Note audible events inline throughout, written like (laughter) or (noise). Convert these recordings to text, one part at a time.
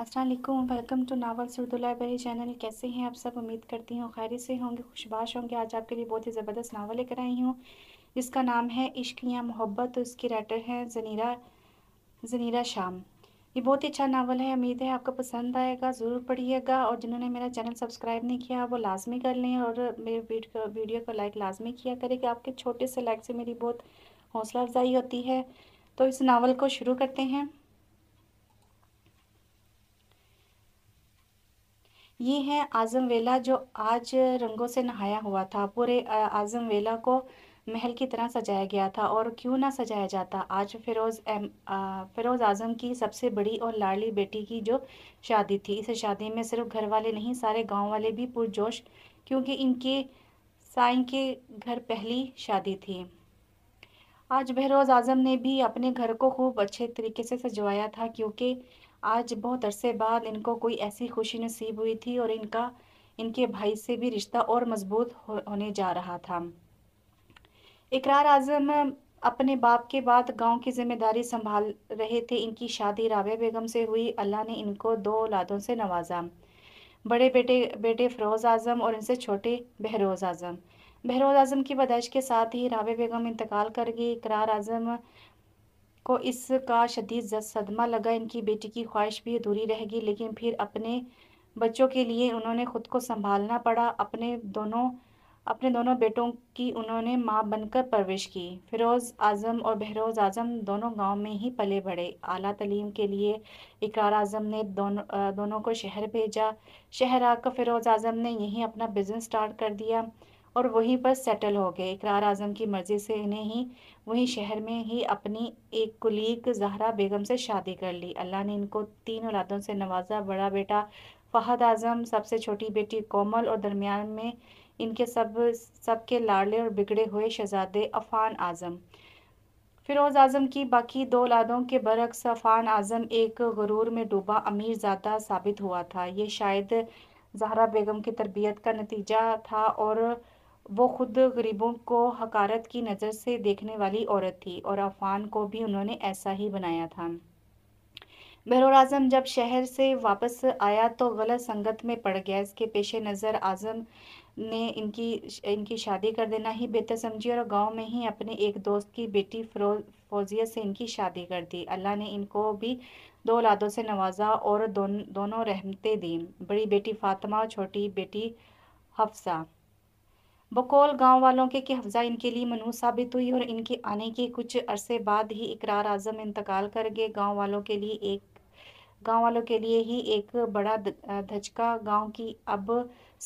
Aslam welcome to novel Sardulla library channel कैसे हैं आप सब उम्मीद करती हूँ खैर से होंगे खुशबाश होंगे आज आपके लिए बहुत ही ज़बरदस्त नावल लेकर आई हूँ जिसका नाम है इश्क या मोहब्बत और इसकी राइटर हैं जनीरा जनीरा शाम ये बहुत ही अच्छा नावल है उम्मीद है आपको पसंद आएगा ज़रूर पढ़िएगा और जिन्होंने मेरा चैनल सब्सक्राइब नहीं किया वो लाजमी कर लें और मेरे वीडियो को लाइक लाजमी किया करें कि आपके छोटे से लाइक से मेरी बहुत हौसला अफजाई होती है तो इस नावल को शुरू करते हैं ये है आज़म वेला जो आज रंगों से नहाया हुआ था पूरे आज़म वेला को महल की तरह सजाया गया था और क्यों ना सजाया जाता आज फिरोज़ एम फ़िरोज़ आज़म की सबसे बड़ी और लाडली बेटी की जो शादी थी इस शादी में सिर्फ घर वाले नहीं सारे गांव वाले भी पुरजोश क्योंकि इनके साई के घर पहली शादी थी आज बहरोज़ आज़म ने भी अपने घर को खूब अच्छे तरीके से सजवाया था क्योंकि आज बहुत अरसे बाद इनको कोई ऐसी खुशी नसीब हुई थी और इनका इनके भाई से भी रिश्ता और मजबूत हो, होने जा रहा था इकरार आजम अपने बाप के बाद गांव की जिम्मेदारी संभाल रहे थे इनकी शादी राबे बेगम से हुई अल्लाह ने इनको दो औलादों से नवाजा बड़े बेटे बेटे फ़रोज़ आज़म और इनसे छोटे बहरोज़ आज़म बहरोज़ आज़म की पैदाइश के साथ ही राबे बेगम इंतकाल कर गई इकरार आज़म को इसका शदीद सदमा लगा इनकी बेटी की ख्वाहिश भी अधूरी रहेगी लेकिन फिर अपने बच्चों के लिए उन्होंने खुद को संभालना पड़ा अपने दोनों अपने दोनों बेटों की उन्होंने माँ बनकर परवरिश की फिरोज़ आज़म और बहरोज़ आज़म दोनों गांव में ही पले बढ़े आला तलीम के लिए इकरार आज़म ने दोनों दोनों को शहर भेजा शहर आकर फिरोज़ आज़म ने यहीं अपना बिजनेस स्टार्ट कर दिया और वहीं पर सेटल हो गए इकरार आज़म की मर्ज़ी से इन्हें ही वहीं शहर में ही अपनी एक कुलीग जहरा बेगम से शादी कर ली अल्लाह ने इनको तीन औलादों से नवाजा बड़ा बेटा फ़हद आज़म सबसे छोटी बेटी कोमल और दरमियान में इनके सब सबके लाड़े और बिगड़े हुए शहजादे अफ़ान आज़म फिरोज़ आज़म की बाकी दो लादों के बरक्स अफ़ान आज़म एक गुरूर में डूबा अमीर ज़्यादा साबित हुआ था ये शायद जहरा बेगम की तरबियत का नतीजा था और वो खुद गरीबों को हकारत की नज़र से देखने वाली औरत थी और अफान को भी उन्होंने ऐसा ही बनाया था बहर आजम जब शहर से वापस आया तो गलत संगत में पड़ गया इसके पेश नज़र आजम ने इनकी इनकी शादी कर देना ही बेहतर समझी और गांव में ही अपने एक दोस्त की बेटी फरो फौजिया से इनकी शादी कर दी अल्लाह ने इनको भी दो औलादों से नवाजा और दोन, दोनों रहमतें दी बड़ी बेटी फातिमा और छोटी बेटी हफ्सा बकौल गांव वालों के कि हफ्जा इनके लिए मनू साबित हुई और इनके आने के कुछ अरसे बाद ही इकरार आजम इंतकाल कर गए गांव वालों के लिए एक गांव वालों के लिए ही एक बड़ा धचका गांव की अब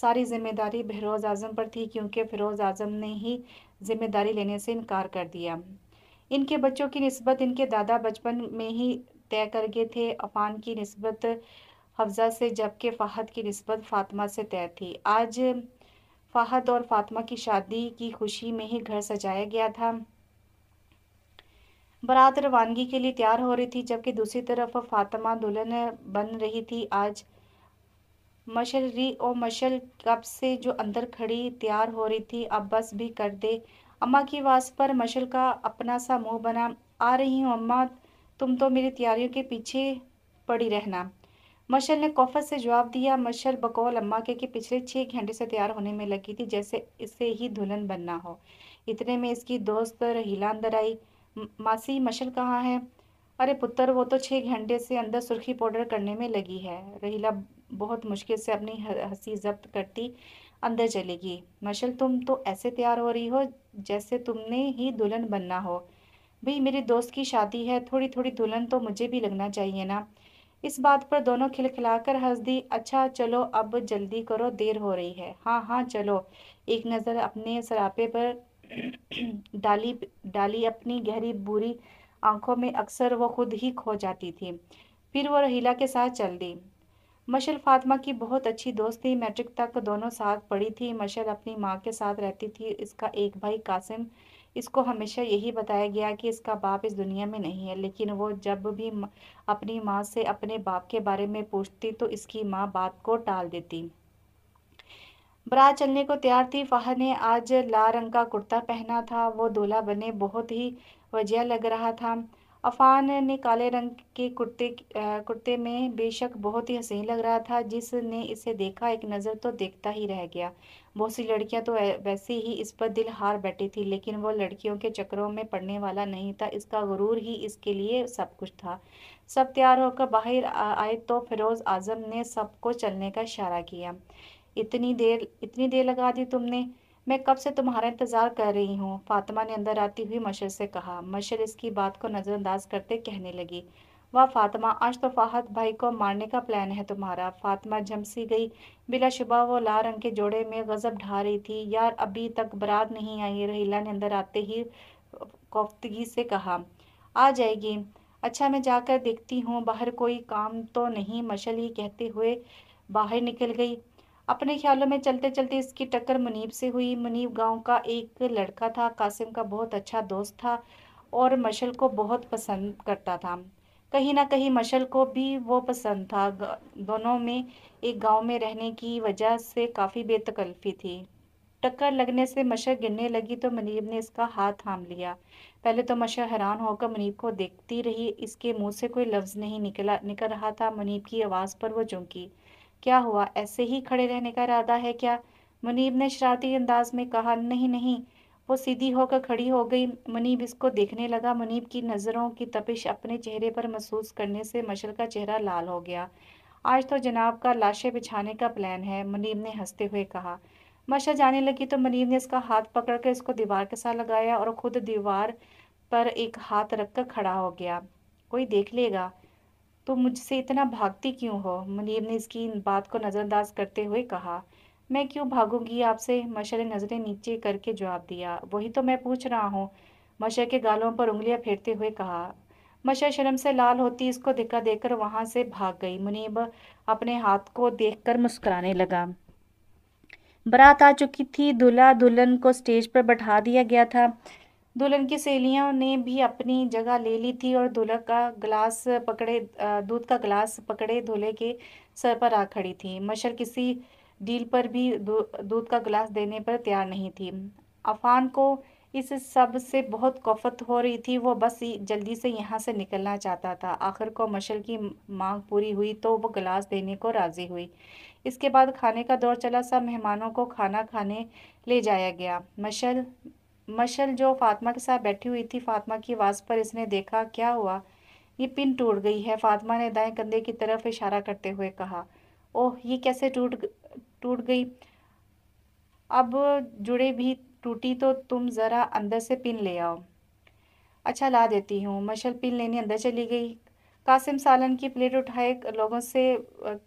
सारी जिम्मेदारी फिरोज आजम पर थी क्योंकि फिरोज़ आजम ने ही जिम्मेदारी लेने से इनकार कर दिया इनके बच्चों की नस्बत इनके दादा बचपन में ही तय कर गए थे अफान की नस्बत हफ्जा से जबकि फ़हद की नस्बत फातिमा से तय थी आज फाहद और फातिमा की शादी की खुशी में ही घर सजाया गया था बारात रवानगी के लिए तैयार हो रही थी जबकि दूसरी तरफ फातिमा दुल्हन बन रही थी आज मशल री और मशल कब से जो अंदर खड़ी तैयार हो रही थी अब बस भी कर दे अम्मा की आवाज़ पर मशल का अपना सा मुंह बना आ रही हूँ अम्मा तुम तो मेरी तैयारियों के पीछे पड़ी रहना मशल ने कोफत से जवाब दिया मशल बकौल अम्मा के कि पिछले छः घंटे से तैयार होने में लगी थी जैसे इसे ही दुल्हन बनना हो इतने में इसकी दोस्त रहीला अंदर आई मासी मशल कहाँ है अरे पुत्र वो तो छः घंटे से अंदर सुर्खी पाउडर करने में लगी है रहीला बहुत मुश्किल से अपनी हंसी जब्त करती अंदर चलेगी मशल तुम तो ऐसे तैयार हो रही हो जैसे तुमने ही दुल्हन बनना हो भाई मेरी दोस्त की शादी है थोड़ी थोड़ी दुल्हन तो मुझे भी लगना चाहिए ना इस बात पर दोनों खिलखिलाकर हंस दी अच्छा चलो अब जल्दी करो देर हो रही है हाँ हाँ चलो एक नज़र अपने सरापे पर (clears throat) डाली डाली अपनी गहरी बुरी आंखों में अक्सर वो खुद ही खो जाती थी फिर वो रहीला के साथ चल दी मशल फातिमा की बहुत अच्छी दोस्त थी मैट्रिक तक दोनों साथ पढ़ी थी मशल अपनी माँ के साथ रहती थी इसका एक भाई कासिम इसको हमेशा यही बताया गया कि इसका बाप इस दुनिया में नहीं है लेकिन वो जब भी अपनी माँ से अपने बाप के बारे में पूछती तो इसकी माँ बात को टाल देती बरात चलने को तैयार थी फाह ने आज लाल रंग का कुर्ता पहना था वो दूल्हा बने बहुत ही वजिया लग रहा था अफान ने काले रंग के कुर्ते कुर्ते में बेशक बहुत ही हसीन लग रहा था जिसने इसे देखा एक नज़र तो देखता ही रह गया बहुत सी लड़कियां तो वैसे ही इस पर दिल हार बैठी थी लेकिन वो लड़कियों के चक्करों में पड़ने वाला नहीं था इसका गुरूर ही इसके लिए सब कुछ था सब तैयार होकर बाहर आए तो फिरोज़ आज़म ने सबको चलने का इशारा किया इतनी देर इतनी देर लगा दी तुमने मैं कब से तुम्हारा इंतज़ार कर रही हूँ फातिमा ने अंदर आती हुई मशर से कहा मशर इसकी बात को नज़रअंदाज करते कहने लगी वाह फातिमा आज तो फाहत भाई को मारने का प्लान है तुम्हारा फातिमा झमसी गई बिला शुबा वो लाल रंग के जोड़े में गज़ब ढा रही थी यार अभी तक बरात नहीं आई रहीला ने अंदर आते ही कोफ्तगी से कहा आ जाएगी अच्छा मैं जाकर देखती हूँ बाहर कोई काम तो नहीं मशल ही कहते हुए बाहर निकल गई अपने ख्यालों में चलते चलते इसकी टक्कर मुनीब से हुई मुनीब गांव का एक लड़का था कासिम का बहुत अच्छा दोस्त था और मशल को बहुत पसंद करता था कहीं ना कहीं मशल को भी वो पसंद था दोनों में एक गांव में रहने की वजह से काफ़ी बेतकल्फी थी टक्कर लगने से मशर गिरने लगी तो मनीब ने इसका हाथ थाम लिया पहले तो मशर हैरान होकर मनीब को देखती रही इसके मुंह से कोई लफ्ज़ नहीं निकला निकल रहा था मनीब की आवाज़ पर वो चौंकी क्या हुआ ऐसे ही खड़े रहने का इरादा है क्या मुनीब ने शरारती अंदाज में कहा नहीं नहीं वो सीधी होकर खड़ी हो गई मुनीब इसको देखने लगा मुनीब की नज़रों की तपिश अपने चेहरे पर महसूस करने से मशल का चेहरा लाल हो गया आज तो जनाब का लाशें बिछाने का प्लान है मुनीब ने हंसते हुए कहा मशल जाने लगी तो मुनीब ने इसका हाथ पकड़कर इसको दीवार के साथ लगाया और ख़ुद दीवार पर एक हाथ रखकर खड़ा हो गया कोई देख लेगा तो मुझसे इतना भागती क्यों हो मुनीब ने इसकी बात को नज़रअंदाज करते हुए कहा मैं क्यों भागूंगी आपसे मशर ने नज़रें नीचे करके जवाब दिया वही तो मैं पूछ रहा हूँ मशर के गालों पर उंगलियाँ फेरते हुए कहा मशर शर्म से लाल होती इसको धिक्का देकर वहाँ से भाग गई मुनीब अपने हाथ को देखकर मुस्कुराने लगा बारात आ चुकी थी दूल्हा दुल्हन को स्टेज पर बैठा दिया गया था दुल्हन की सहेलियों ने भी अपनी जगह ले ली थी और दूल्हा का गिलास पकड़े दूध का गिलास पकड़े दूल्हे के सर पर आ खड़ी थी मशर किसी डील पर भी दूध का गिलास देने पर तैयार नहीं थी अफान को इस सब से बहुत कफत हो रही थी वो बस जल्दी से यहाँ से निकलना चाहता था आखिर को मशल की मांग पूरी हुई तो वो गिलास देने को राज़ी हुई इसके बाद खाने का दौर चला सब मेहमानों को खाना खाने ले जाया गया मशल मशल जो फातिमा के साथ बैठी हुई थी फातिमा की आवाज़ पर इसने देखा क्या हुआ ये पिन टूट गई है फातिमा ने दाएं कंधे की तरफ इशारा करते हुए कहा ओह ये कैसे टूट टूट गई अब जुड़े भी टूटी तो तुम ज़रा अंदर से पिन ले आओ अच्छा ला देती हूँ मशल पिन लेने अंदर चली गई कासिम सालन की प्लेट उठाए लोगों से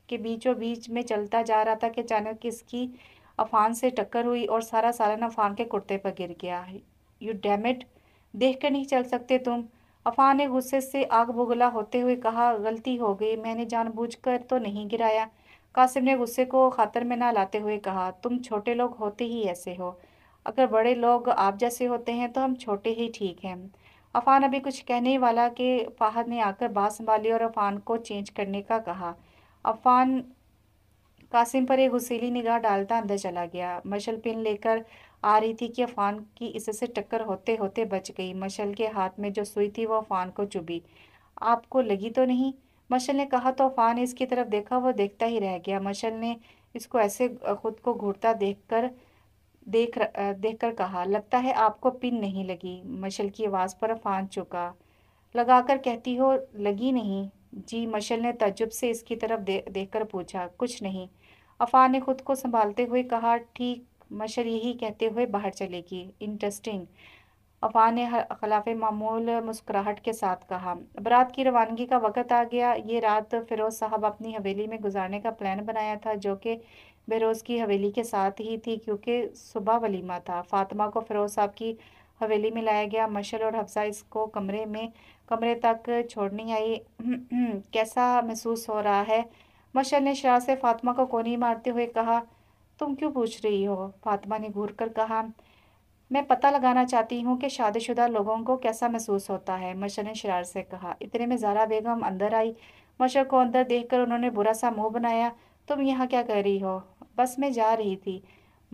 के बीचों बीच में चलता जा रहा था कि अचानक इसकी अफान से टक्कर हुई और सारा सालन अफान के कुर्ते पर गिर गया यू डैमिट देख कर नहीं चल सकते तुम अफान ने गुस्से से आग बुगला होते हुए कहा गलती हो गई मैंने जानबूझकर तो नहीं गिराया कासिम ने गुस्से को खातर में ना लाते हुए कहा तुम छोटे लोग होते ही ऐसे हो अगर बड़े लोग आप जैसे होते हैं तो हम छोटे ही ठीक हैं अफान अभी कुछ कहने ही वाला कि फाहद ने आकर बात संभाली और अफान को चेंज करने का कहा अफान कासिम पर एक गुस्सेली निगाह डालता अंदर चला गया मशल पिन लेकर आ रही थी कि अफान की इससे टक्कर होते होते बच गई मशल के हाथ में जो सुई थी वो अफान को चुभी आपको लगी तो नहीं मशल ने कहा तो अफान ने इसकी तरफ देखा वो देखता ही रह गया मशल ने इसको ऐसे खुद को घूरता देखकर देख देख कर कहा लगता है आपको पिन नहीं लगी मशल की आवाज़ पर अफान चुका लगाकर कहती हो लगी नहीं जी मशल ने तजुब से इसकी तरफ दे देख कर पूछा कुछ नहीं अफान ने खुद को संभालते हुए कहा ठीक मशल यही कहते हुए बाहर चलेगी इंटरेस्टिंग अफान ने खिलाफ मामूल मुस्कुराहट के साथ कहा बरात की रवानगी का वक़्त आ गया ये रात फिरोज साहब अपनी हवेली में गुजारने का प्लान बनाया था जो कि बेरोज़ की हवेली के साथ ही थी क्योंकि सुबह वलीमा था फातिमा को फिरोज साहब की हवेली में लाया गया मशल और हफ्सा इसको कमरे में कमरे तक छोड़नी आई (clears throat) कैसा महसूस हो रहा है मशल ने शराह से फातिमा को कोनी मारते हुए कहा तुम क्यों पूछ रही हो फातिमा ने घूर कर कहा मैं पता लगाना चाहती हूँ कि शादीशुदा लोगों को कैसा महसूस होता है मशर ने शरार से कहा इतने में जारा बेगम अंदर आई मशर को अंदर देखकर उन्होंने बुरा सा मुंह बनाया तुम यहाँ क्या कर रही हो बस मैं जा रही थी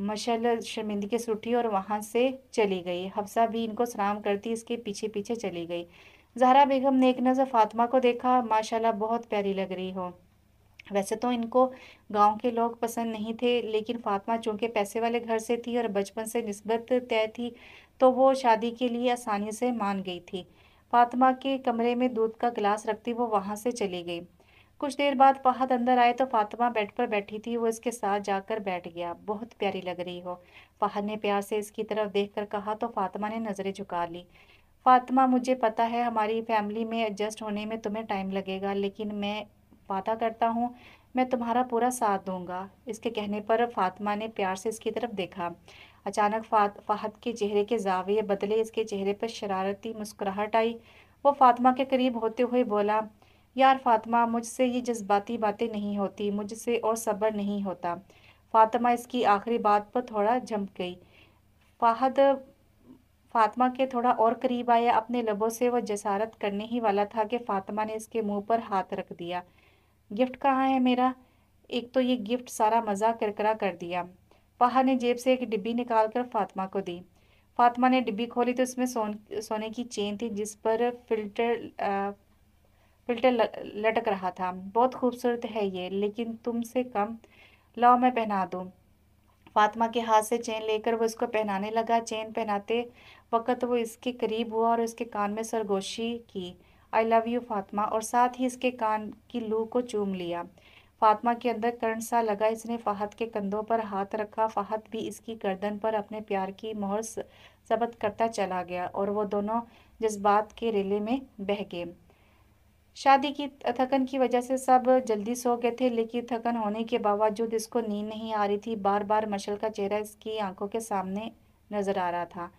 मशल शर्मिंदगी से उठी और वहाँ से चली गई हफ्सा भी इनको सलाम करती इसके पीछे पीछे चली गई जहरा बेगम ने एक नज़र फातिमा को देखा माशाल्लाह बहुत प्यारी लग रही हो वैसे तो इनको गांव के लोग पसंद नहीं थे लेकिन फातिमा चूँकि पैसे वाले घर से थी और बचपन से नस्बत तय थी तो वो शादी के लिए आसानी से मान गई थी फातिमा के कमरे में दूध का गिलास रखती वो वहाँ से चली गई कुछ देर बाद फहद अंदर आए तो फातिमा बेड पर बैठी थी वो इसके साथ जाकर बैठ गया बहुत प्यारी लग रही हो फहद ने प्यार से इसकी तरफ देखकर कहा तो फातिमा ने नज़रें झुका ली फातिमा मुझे पता है हमारी फैमिली में एडजस्ट होने में तुम्हें टाइम लगेगा लेकिन मैं वादा करता हूँ मैं तुम्हारा पूरा साथ दूंगा इसके कहने पर फातिमा ने प्यार से इसकी तरफ देखा अचानक फात फाहद के चेहरे के जाविये बदले इसके चेहरे पर शरारती मुस्कुराहट आई वो फातिमा के करीब होते हुए बोला यार फातिमा मुझसे ये जज्बाती बातें नहीं होती मुझसे और सब्र नहीं होता फातिमा इसकी आखिरी बात पर थोड़ा झमक गई फाहद फातिमा के थोड़ा और करीब आया अपने लबों से वह जसारत करने ही वाला था कि फातिमा ने इसके मुंह पर हाथ रख दिया गिफ्ट कहाँ है मेरा एक तो ये गिफ्ट सारा मज़ा करकरा कर दिया पहा ने जेब से एक डिब्बी निकाल कर फातिमा को दी फातिमा ने डिब्बी खोली तो इसमें सोन सोने की चेन थी जिस पर फिल्टर आ, फिल्टर ल, लटक रहा था बहुत खूबसूरत है ये लेकिन तुमसे कम लाओ मैं पहना दूँ फातिमा के हाथ से चेन लेकर वो इसको पहनाने लगा चेन पहनाते वक्त वो इसके करीब हुआ और उसके कान में सरगोशी की आई लव यू फातिमा और साथ ही इसके कान की लू को चूम लिया फातिमा के अंदर करंट सा लगा इसने फ़ाहत के कंधों पर हाथ रखा फ़ाहत भी इसकी गर्दन पर अपने प्यार की मोहर जबत करता चला गया और वो दोनों जज्बात के रेले में बह गए शादी की थकन की वजह से सब जल्दी सो गए थे लेकिन थकन होने के बावजूद इसको नींद नहीं आ रही थी बार बार मशल का चेहरा इसकी आंखों के सामने नज़र आ रहा था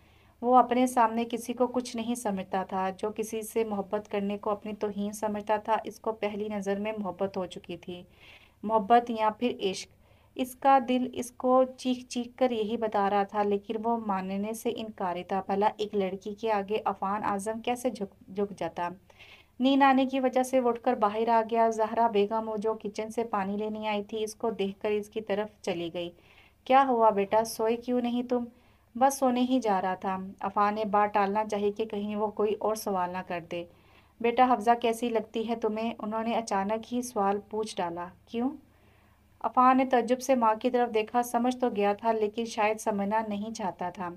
वो अपने सामने किसी को कुछ नहीं समझता था जो किसी से मोहब्बत करने को अपनी तोहन समझता था इसको पहली नज़र में मोहब्बत हो चुकी थी मोहब्बत या फिर इश्क इसका दिल इसको चीख चीख कर यही बता रहा था लेकिन वो मानने से इनकारी था भला एक लड़की के आगे अफान आजम कैसे झुक झुक जाता नींद आने की वजह से उठकर बाहर आ गया जहरा बेगम जो किचन से पानी लेने आई थी इसको देखकर इसकी तरफ चली गई क्या हुआ बेटा सोए क्यों नहीं तुम बस सोने ही जा रहा था अफा ने बात टालना चाहिए कि कहीं वो कोई और सवाल ना कर दे बेटा हफ्ज़ा कैसी लगती है तुम्हें उन्होंने अचानक ही सवाल पूछ डाला क्यों अफा ने तजुब से माँ की तरफ देखा समझ तो गया था लेकिन शायद समझना नहीं चाहता था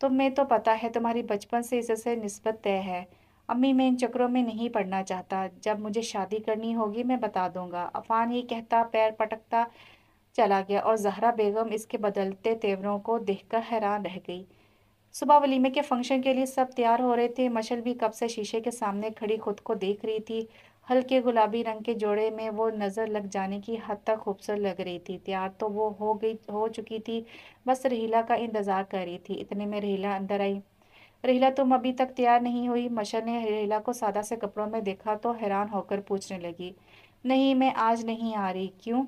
तुम्हें तो पता है तुम्हारी बचपन से इससे नस्बत तय है अम्मी मैं इन चक्रों में नहीं पढ़ना चाहता जब मुझे शादी करनी होगी मैं बता दूंगा अफान ये कहता पैर पटकता चला गया और जहरा बेगम इसके बदलते तेवरों को देखकर हैरान रह गई सुबह वलीमे के फंक्शन के लिए सब तैयार हो रहे थे मशल भी कब से शीशे के सामने खड़ी खुद को देख रही थी हल्के गुलाबी रंग के जोड़े में वो नज़र लग जाने की हद तक खूबसूरत लग रही थी तैयार तो वो हो गई हो चुकी थी बस रहीला का इंतज़ार कर रही थी इतने में रहीला अंदर आई रहीला तुम अभी तक तैयार नहीं हुई मशल ने रहीला को सादा से कपड़ों में देखा तो हैरान होकर पूछने लगी नहीं मैं आज नहीं आ रही क्यों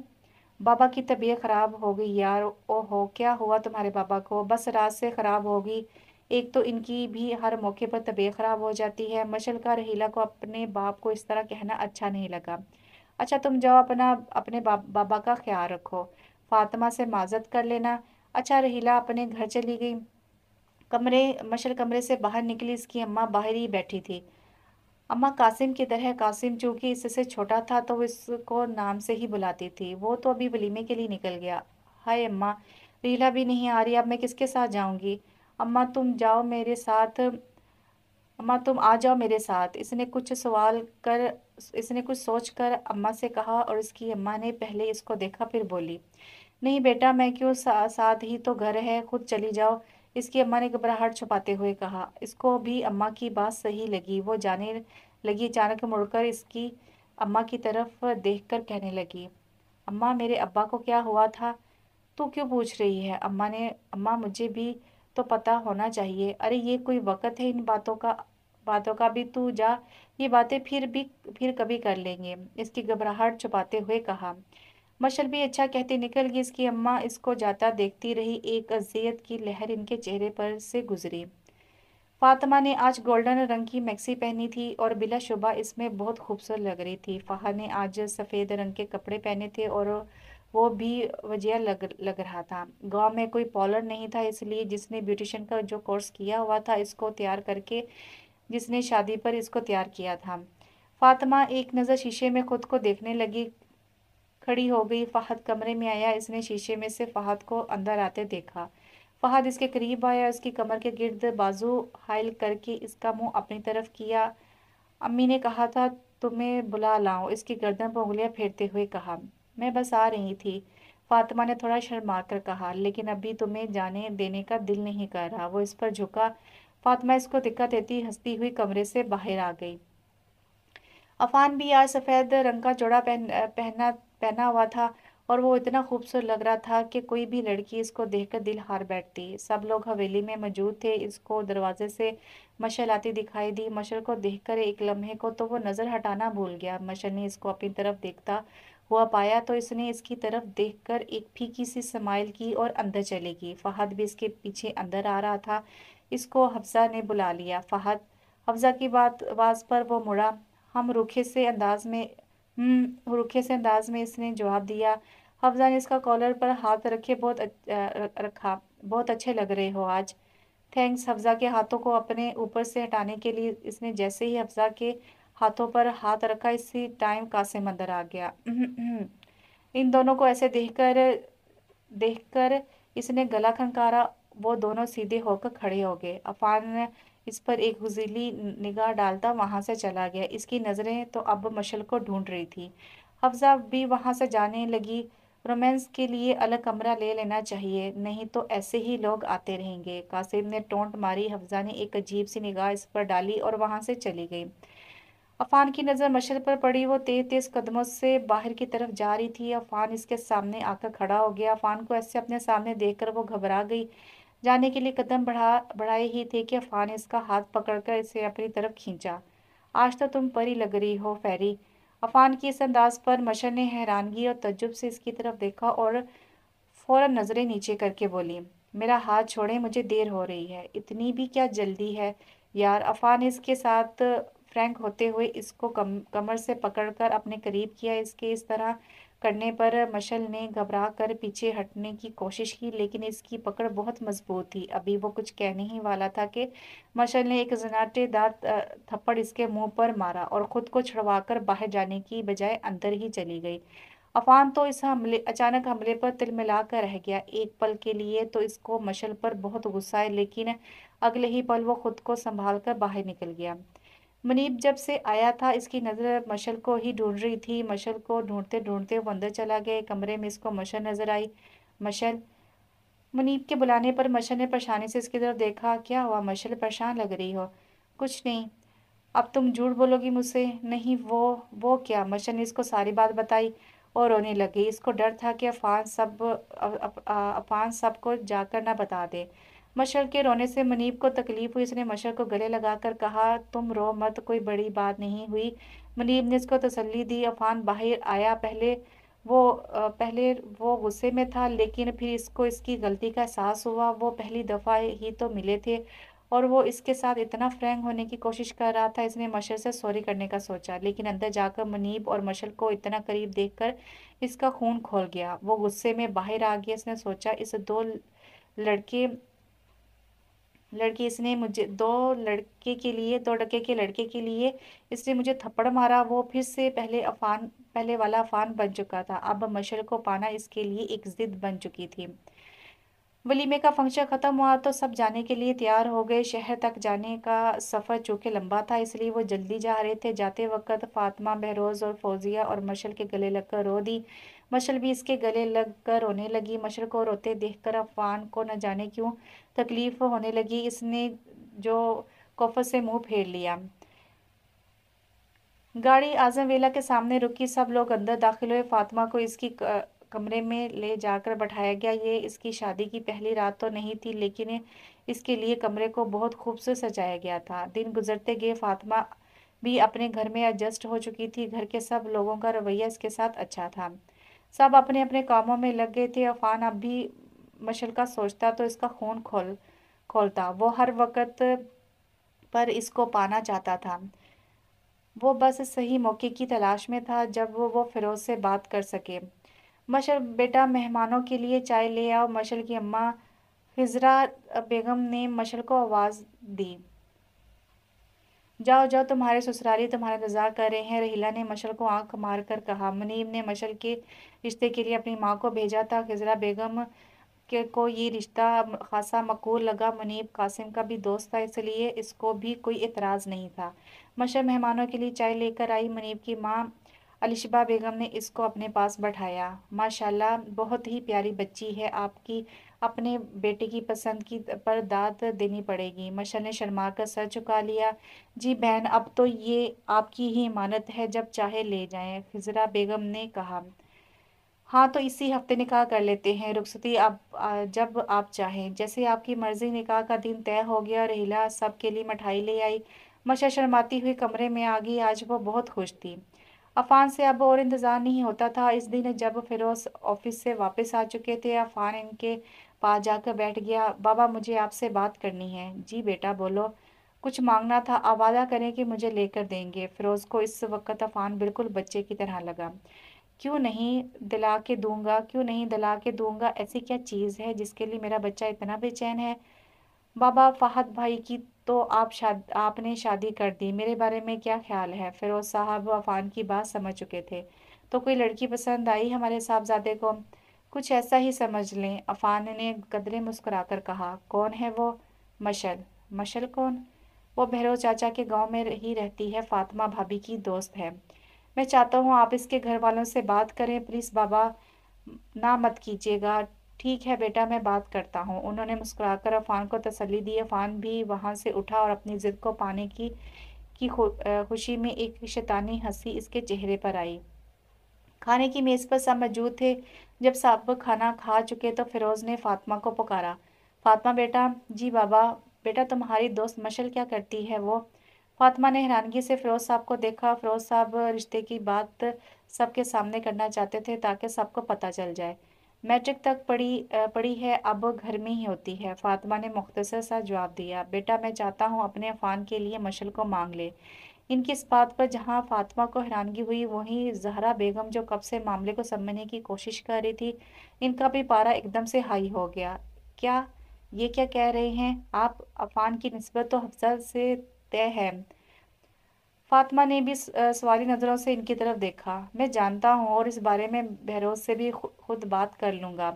बाबा की तबीयत ख़राब हो गई यार ओहो क्या हुआ तुम्हारे बाबा को बस रात से ख़राब होगी एक तो इनकी भी हर मौके पर तबीयत ख़राब हो जाती है मशल का रहीला को अपने बाप को इस तरह कहना अच्छा नहीं लगा अच्छा तुम जाओ अपना अपने बा, बाबा का ख्याल रखो फातिमा से माजत कर लेना अच्छा रहीला अपने घर चली गई कमरे मशल कमरे से बाहर निकली इसकी अम्मा बाहर ही बैठी थी अम्मा कासिम की तरह कासिम चूँकि इससे छोटा था तो इसको नाम से ही बुलाती थी वो तो अभी वलीमे के लिए निकल गया हाय अम्मा रीला भी नहीं आ रही अब मैं किसके साथ जाऊँगी अम्मा तुम जाओ मेरे साथ अम्मा तुम आ जाओ मेरे साथ इसने कुछ सवाल कर इसने कुछ सोच कर अम्मा से कहा और इसकी अम्मा ने पहले इसको देखा फिर बोली नहीं बेटा मैं क्यों सा, साथ ही तो घर है खुद चली जाओ इसकी अम्मा ने घबराहट छुपाते हुए कहा इसको भी अम्मा की बात सही लगी वो जाने लगी अचानक मुड़कर इसकी अम्मा की तरफ देखकर कहने लगी अम्मा मेरे अब्बा को क्या हुआ था तू क्यों पूछ रही है अम्मा ने अम्मा मुझे भी तो पता होना चाहिए अरे ये कोई वक़्त है इन बातों का बातों का भी तू जा ये बातें फिर भी फिर कभी कर लेंगे इसकी घबराहट छुपाते हुए कहा मशल भी अच्छा कहते निकल गई इसकी अम्मा इसको जाता देखती रही एक अजियत की लहर इनके चेहरे पर से गुजरी फातिमा ने आज गोल्डन रंग की मैक्सी पहनी थी और बिला शुबा इसमें बहुत खूबसूरत लग रही थी फ़ाहर ने आज सफ़ेद रंग के कपड़े पहने थे और वो भी वजह लग लग रहा था गांव में कोई पॉलर नहीं था इसलिए जिसने ब्यूटिशन का जो कोर्स किया हुआ था इसको तैयार करके जिसने शादी पर इसको तैयार किया था फातिमा एक नज़र शीशे में खुद को देखने लगी खड़ी हो गई फ़हद कमरे में आया इसने शीशे में से फ़हद को अंदर आते देखा फ़हद इसके करीब आया उसकी कमर के गिर्द बाजू हाइल करके इसका मुंह अपनी तरफ किया अम्मी ने कहा था तुम्हें बुला लाओ इसकी गर्दन पर उंगलियाँ फेरते हुए कहा मैं बस आ रही थी फातिमा ने थोड़ा शर्मा कर कहा लेकिन अभी तुम्हें जाने देने का दिल नहीं कर रहा वो इस पर झुका फातिमा इसको दिक्कत देती हंसती हुई कमरे से बाहर आ गई अफान भी आज सफ़ेद रंग का जोड़ा पहन पहना पहना हुआ था और वो इतना खूबसूरत लग रहा था कि कोई भी लड़की इसको देखकर दिल हार बैठती सब लोग हवेली में मौजूद थे इसको दरवाजे से मशल आती दिखाई दी मशल को देखकर एक लम्हे को तो वो नज़र हटाना भूल गया मशल ने इसको अपनी तरफ देखता हुआ पाया तो इसने इसकी तरफ देखकर एक फीकी सी स्माइल की और अंदर चले गई फहद भी इसके पीछे अंदर आ रहा था इसको हफ्जा ने बुला लिया फहद हफ्जा की बात आवाज़ पर वो मुड़ा हम रुखे से अंदाज में हम्म, रुखे से अंदाज में इसने जवाब दिया हफ्जा ने इसका कॉलर पर हाथ रखे बहुत अच्छा, रखा बहुत अच्छे लग रहे हो आज थैंक्स हफ्जा के हाथों को अपने ऊपर से हटाने के लिए इसने जैसे ही हफ्जा के हाथों पर हाथ रखा इसी टाइम कासिम अंदर आ गया हम्म, हम्म। इन दोनों को ऐसे देखकर देखकर इसने गला खनकारा वो दोनों सीधे होकर खड़े हो गए अफान इस पर एक हुजीली निगाह डालता वहाँ से चला गया इसकी नज़रें तो अब मशल को ढूंढ रही थी हफ्जा भी वहाँ से जाने लगी रोमांस के लिए अलग कमरा ले लेना चाहिए नहीं तो ऐसे ही लोग आते रहेंगे कासिम ने टोंट मारी हफ्जा ने एक अजीब सी निगाह इस पर डाली और वहाँ से चली गई अफान की नज़र मशल पर पड़ी वो तेज़ तेज़ कदमों से बाहर की तरफ जा रही थी अफान इसके सामने आकर खड़ा हो गया अफान को ऐसे अपने सामने देखकर वो घबरा गई जाने के लिए कदम बढ़ा बढ़ाए ही थे कि अफान ने इसका हाथ पकड़कर इसे अपनी तरफ खींचा आज तो तुम परी लग रही हो फैरी अफान की इस अंदाज पर मशर ने हैरानगी और तजुब से इसकी तरफ देखा और फ़ौर नज़रें नीचे करके बोली मेरा हाथ छोड़े मुझे देर हो रही है इतनी भी क्या जल्दी है यार अफान इसके साथ फ्रैंक होते हुए इसको कम कमर से पकड़कर अपने करीब किया इसके इस तरह करने पर मशल ने घबरा कर पीछे हटने की कोशिश की लेकिन इसकी पकड़ बहुत मजबूत थी अभी वो कुछ कहने ही वाला था कि मशल ने एक जनाटेदार थप्पड़ इसके मुंह पर मारा और ख़ुद को छुड़वाकर बाहर जाने की बजाय अंदर ही चली गई अफान तो इस हमले अचानक हमले पर तिलमिला कर रह गया एक पल के लिए तो इसको मशल पर बहुत गुस्सा है लेकिन अगले ही पल वो खुद को संभाल कर बाहर निकल गया मुनीब जब से आया था इसकी नज़र मशल को ही ढूंढ रही थी मशल को ढूंढते ढूंढते वो अंदर चला गया कमरे में इसको मशल नज़र आई मशल मुनीब के बुलाने पर मशल ने परेशानी से इसकी तरफ देखा क्या हुआ मशल परेशान लग रही हो कुछ नहीं अब तुम झूठ बोलोगी मुझसे नहीं वो वो क्या मशल ने इसको सारी बात बताई और रोने लगी इसको डर था कि अफान सब अफान सब को जाकर ना बता दे मशर के रोने से मुनीब को तकलीफ हुई उसने मशर को गले लगाकर कहा तुम रो मत कोई बड़ी बात नहीं हुई मुनीब ने इसको तसल्ली दी अफान बाहर आया पहले वो पहले वो गुस्से में था लेकिन फिर इसको इसकी गलती का एहसास हुआ वो पहली दफ़ा ही तो मिले थे और वो इसके साथ इतना फ्रैंक होने की कोशिश कर रहा था इसने मशर से सॉरी करने का सोचा लेकिन अंदर जाकर मुनीब और मशर को इतना करीब देखकर इसका खून खोल गया वो गुस्से में बाहर आ गया इसने सोचा इस दो लड़के लड़की इसने मुझे दो लड़के के लिए दो डके के लड़के के लिए इसने मुझे थप्पड़ मारा वो फिर से पहले अफान पहले वाला अफान बन चुका था अब मशल को पाना इसके लिए एक जिद बन चुकी थी वलीमे का फंक्शन ख़त्म हुआ तो सब जाने के लिए तैयार हो गए शहर तक जाने का सफ़र चूँकि लंबा था इसलिए वो जल्दी जा रहे थे जाते वक्त फातमा बहरोज़ और फौजिया और मशल के गले लगकर रो दी मशल भी इसके गले लग कर रोने लगी मशल को रोते देखकर अफवान को न जाने क्यों तकलीफ़ होने लगी इसने जो कोफत से मुंह फेर लिया गाड़ी आजम वेला के सामने रुकी सब लोग अंदर दाखिल हुए फातिमा को इसकी कमरे में ले जाकर बैठाया गया ये इसकी शादी की पहली रात तो नहीं थी लेकिन इसके लिए कमरे को बहुत खूबसूरत सजाया गया था दिन गुजरते गए फातिमा भी अपने घर में एडजस्ट हो चुकी थी घर के सब लोगों का रवैया इसके साथ अच्छा था सब अपने अपने कामों में लग गए थे अफान अब भी मशल का सोचता तो इसका खून खोल खोलता वो हर वक्त पर इसको पाना चाहता था वो बस सही मौके की तलाश में था जब वो वो फिरोज से बात कर सके मशल बेटा मेहमानों के लिए चाय ले आओ मशल की अम्मा हिजरा बेगम ने मशल को आवाज़ दी जाओ जाओ तुम्हारे ससुराली तुम्हारा इंतजार कर रहे हैं रहीला ने मशल को आंख मार कर कहा मुनीम ने मशल के रिश्ते के लिए अपनी माँ को भेजा था खजरा बेगम के को ये रिश्ता खासा मकूल लगा मुनीब कासिम का भी दोस्त था इसलिए इसको भी कोई इतराज़ नहीं था मशल मेहमानों के लिए चाय लेकर आई मुनीब की माँ अलिशबा बेगम ने इसको अपने पास बैठाया माशाल्लाह बहुत ही प्यारी बच्ची है आपकी अपने बेटे की पसंद की पर दाद देनी पड़ेगी मशा ने शर्मा कर सर चुका लिया जी बहन अब तो ये आपकी ही इमानत है जब चाहे ले जाएं खिजरा बेगम ने कहा हाँ तो इसी हफ्ते निकाह कर लेते हैं रुखसती आप जब आप चाहें जैसे आपकी मर्ज़ी निकाह का दिन तय हो गया रहीला सब के लिए मिठाई ले आई मशा शर्माती हुई कमरे में आ गई आज वो बहुत खुश थी अफान से अब और इंतज़ार नहीं होता था इस दिन जब फिरोज ऑफिस से वापस आ चुके थे अफान इनके पास जाकर बैठ गया बाबा मुझे आपसे बात करनी है जी बेटा बोलो कुछ मांगना था आप वादा करें कि मुझे लेकर देंगे फिरोज़ को इस वक्त अफान बिल्कुल बच्चे की तरह लगा क्यों नहीं दिला के दूंगा क्यों नहीं दिला के दूंगा ऐसी क्या चीज़ है जिसके लिए मेरा बच्चा इतना बेचैन है बाबा फ़ाहद भाई की तो आप शाद आपने शादी कर दी मेरे बारे में क्या ख्याल है फिरोज़ साहब अफान की बात समझ चुके थे तो कोई लड़की पसंद आई हमारे साहबजादे को कुछ ऐसा ही समझ लें अफान ने गदरे मुस्कुराकर कहा कौन है वो मशल मशल कौन वो भैरव चाचा के गांव में ही रहती है फातिमा भाभी की दोस्त है मैं चाहता हूँ आप इसके घर वालों से बात करें प्लीज़ बाबा ना मत कीजिएगा ठीक है बेटा मैं बात करता हूँ उन्होंने मुस्कुराकर अफान को तसल्ली दी अफान भी वहाँ से उठा और अपनी ज़िद को पाने की की खुशी में एक शैतानी हंसी इसके चेहरे पर आई खाने की मेज़ पर सब मौजूद थे जब सब खाना खा चुके तो फिरोज़ ने फातिमा को पुकारा फातिमा बेटा जी बाबा बेटा तुम्हारी दोस्त मशल क्या करती है वो फातिमा ने हैरानगी से फिरोज़ साहब को देखा फिरोज़ साहब रिश्ते की बात सबके सामने करना चाहते थे ताकि सबको पता चल जाए मैट्रिक तक पढ़ी पढ़ी है अब घर में ही होती है फातिमा ने मुख्तसर सा जवाब दिया बेटा मैं चाहता हूँ अपने अफान के लिए मशल को मांग ले इनकी इस बात पर जहां फातिमा को हैरानगी हुई वहीं जहरा बेगम जो कब से मामले को समझने की कोशिश कर रही थी इनका भी पारा एकदम से हाई हो गया क्या ये क्या कह रहे हैं आप अफान की नस्बत तो हफ्जा से तय है फातिमा ने भी सवाली नज़रों से इनकी तरफ देखा मैं जानता हूँ और इस बारे में बहरोज से भी खुद बात कर लूँगा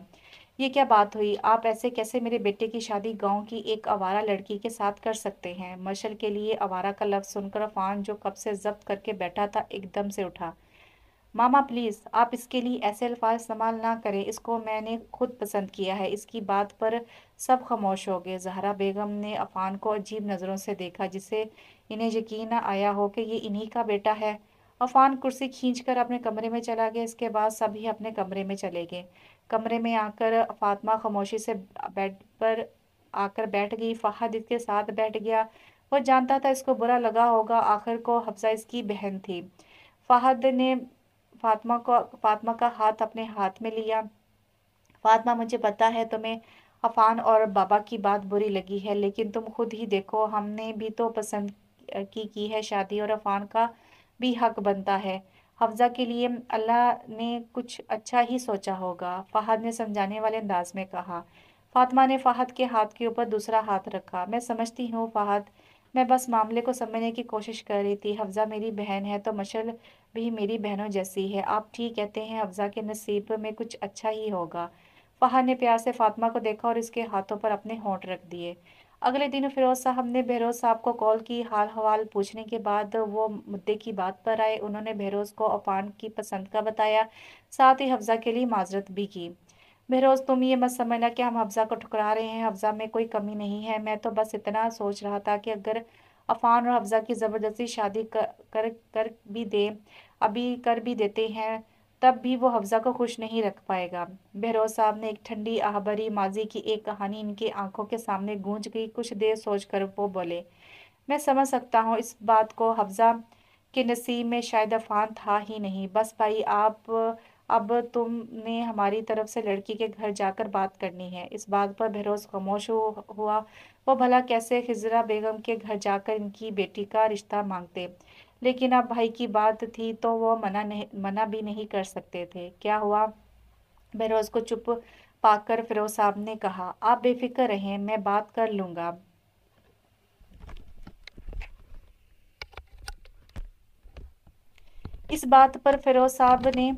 ये क्या बात हुई आप ऐसे कैसे मेरे बेटे की शादी गांव की एक आवारा लड़की के साथ कर सकते हैं मशल के लिए आवारा का लफ्ज़ सुनकर अफान जो कब से जब्त करके बैठा था एकदम से उठा मामा प्लीज़ आप इसके लिए ऐसे अल्फाज इस्तेमाल ना करें इसको मैंने खुद पसंद किया है इसकी बात पर सब खामोश हो गए जहरा बेगम ने अफान को अजीब नज़रों से देखा जिसे इन्हें यकीन ना आया हो कि ये इन्हीं का बेटा है अफान कुर्सी खींचकर अपने कमरे में चला गया इसके बाद सभी अपने कमरे में चले गए कमरे में आकर फातिमा खामोशी से बेड पर आकर बैठ गई फहद इसके साथ बैठ गया वो जानता था इसको बुरा लगा होगा आखिर को हफ्जा इसकी बहन थी फहद ने फातिमा को फातिमा का हाथ अपने हाथ में लिया फातिमा मुझे पता है तुम्हें अफान और बाबा की बात बुरी लगी है लेकिन तुम खुद ही देखो हमने भी तो पसंद की की है शादी और अफान का भी हक बनता है हफ्जा के लिए अल्लाह ने कुछ अच्छा ही सोचा होगा फ़हद ने समझाने वाले अंदाज में कहा फातिमा ने फ़हद के हाथ के ऊपर दूसरा हाथ रखा मैं समझती हूँ फ़हद मैं बस मामले को समझने की कोशिश कर रही थी हफ्जा मेरी बहन है तो मशल भी मेरी बहनों जैसी है आप ठीक कहते हैं हफ्जा के नसीब में कुछ अच्छा ही होगा फ़हद ने प्यार से फातिमा को देखा और इसके हाथों पर अपने होंठ रख दिए अगले दिन फिरोज साहब ने बहरोज साहब को कॉल की हाल हवाल पूछने के बाद वो मुद्दे की बात पर आए उन्होंने बहरोज को अपान की पसंद का बताया साथ ही हफ्जा के लिए माजरत भी की बहरोज तुम ये मत समझना कि हम हफ्जा को ठुकरा रहे हैं हफ्जा में कोई कमी नहीं है मैं तो बस इतना सोच रहा था कि अगर अफान और हफ्जा की ज़बरदस्ती शादी कर, कर कर भी दे अभी कर भी देते हैं तब भी वो हफ्जा को खुश नहीं रख पाएगा बहरोज साहब ने एक ठंडी आहबरी माजी की एक कहानी इनकी आंखों के सामने गूंज गई कुछ देर सोचकर वो बोले मैं समझ सकता हूँ इस बात को हफ्जा के नसीब में शायद अफान था ही नहीं बस भाई आप अब तुमने हमारी तरफ से लड़की के घर जाकर बात करनी है इस बात पर बहरोज खामोश हुआ वो भला कैसे खिजरा बेगम के घर जाकर इनकी बेटी का रिश्ता मांगते लेकिन अब भाई की बात थी तो वो मना नहीं मना भी नहीं कर सकते थे क्या हुआ बेरोज़ को चुप पाकर फिरोज साहब ने कहा आप बेफिक्र रहें मैं बात कर लूँगा इस बात पर फिरोज साहब ने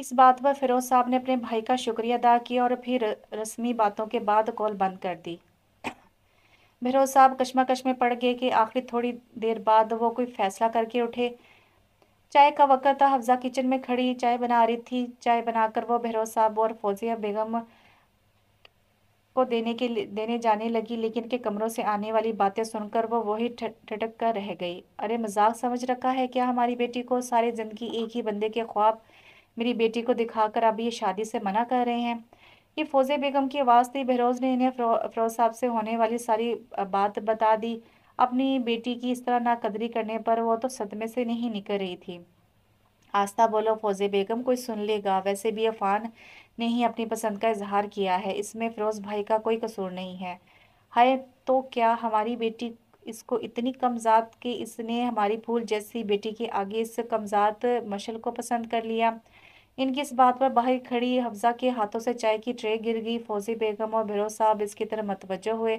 इस बात पर फिरोज साहब ने अपने भाई का शुक्रिया अदा किया और फिर रस्मी बातों के बाद कॉल बंद कर दी भैरव साहब कश्मकश में पड़ गए कि आखिर थोड़ी देर बाद वो कोई फैसला करके उठे चाय का वक्त था हफ्जा किचन में खड़ी चाय बना रही थी चाय बनाकर वो भैरव साहब और फौजिया बेगम को देने के देने जाने लगी लेकिन के कमरों से आने वाली बातें सुनकर वो वही ठटक कर रह गई अरे मजाक समझ रखा है क्या हमारी बेटी को सारी ज़िंदगी एक ही बंदे के ख्वाब मेरी बेटी को दिखाकर अब ये शादी से मना कर रहे हैं कि फौजे बेगम की आवाज़ थी बहरोज़ ने इन्हें फरोज साहब से होने वाली सारी बात बता दी अपनी बेटी की इस तरह ना कदरी करने पर वो तो सदमे से नहीं निकल रही थी आस्था बोलो फौजे बेगम कोई सुन लेगा वैसे भी अफान ने ही अपनी पसंद का इजहार किया है इसमें फिरोज़ भाई का कोई कसूर नहीं है हाय तो क्या हमारी बेटी इसको इतनी कमज़ात कि इसने हमारी फूल जैसी बेटी के आगे इस कमज़ात मशल को पसंद कर लिया इनकी इस बात पर बाहर खड़ी हफ्जा के हाथों से चाय की ट्रे गिर गई फौजी बेगम और बिरो साहब इसकी तरह मतवजो हुए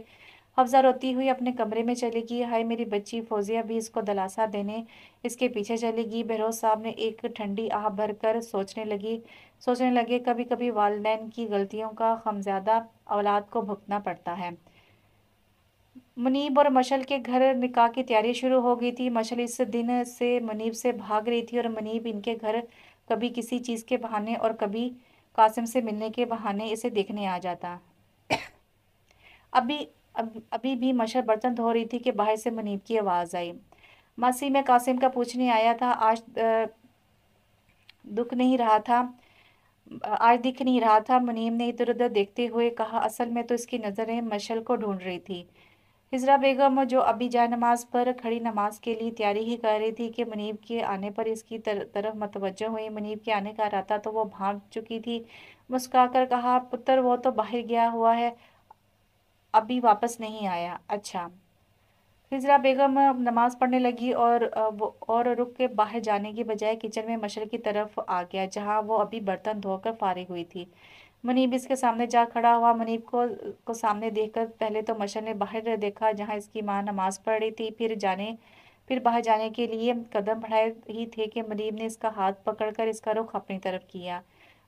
हफ्जा रोती हुई अपने कमरे में चली गई हाय मेरी बच्ची फौजिया भी इसको दलासा देने इसके पीछे चली गई बहरोज साहब ने एक ठंडी आह भर कर सोचने लगी सोचने लगे कभी कभी वालदेन की गलतियों का खमज्यादा औलाद को भुगतना पड़ता है मुनीब और मशल के घर निकाह की तैयारी शुरू हो गई थी मशल इस दिन से मुनीब से भाग रही थी और मुनीब इनके घर कभी किसी चीज़ के बहाने और कभी कासिम से मिलने के बहाने इसे देखने आ जाता (coughs) अभी अब अभी भी मशर बर्तन धो रही थी कि बाहर से मुनीब की आवाज़ आई मासी में कासिम का पूछने आया था आज दुख नहीं रहा था आज दिख नहीं रहा था मुनीम ने इधर उधर देखते हुए कहा असल में तो इसकी नज़रें मशल को ढूंढ रही थी हिजरा बेगम जो अभी जाय नमाज पर खड़ी नमाज के लिए तैयारी ही कर रही थी कि मुनीब के आने पर इसकी तर, तरफ मतवज हुई मुनीब के आने का राता तो वो भाग चुकी थी मुस्का कर कहा पुत्र वो तो बाहर गया हुआ है अभी वापस नहीं आया अच्छा हिजरा बेगम नमाज पढ़ने लगी और और रुक के बाहर जाने के बजाय किचन में मशर की तरफ आ गया जहाँ वो अभी बर्तन धोकर फारिग हुई थी मुनीब इसके सामने जा खड़ा हुआ मुनीब को को सामने देखकर पहले तो मशर ने बाहर देखा जहाँ इसकी माँ नमाज पढ़ रही थी फिर जाने फिर बाहर जाने के लिए कदम बढ़ाए ही थे कि मुनीब ने इसका हाथ पकड़कर इसका रुख अपनी तरफ किया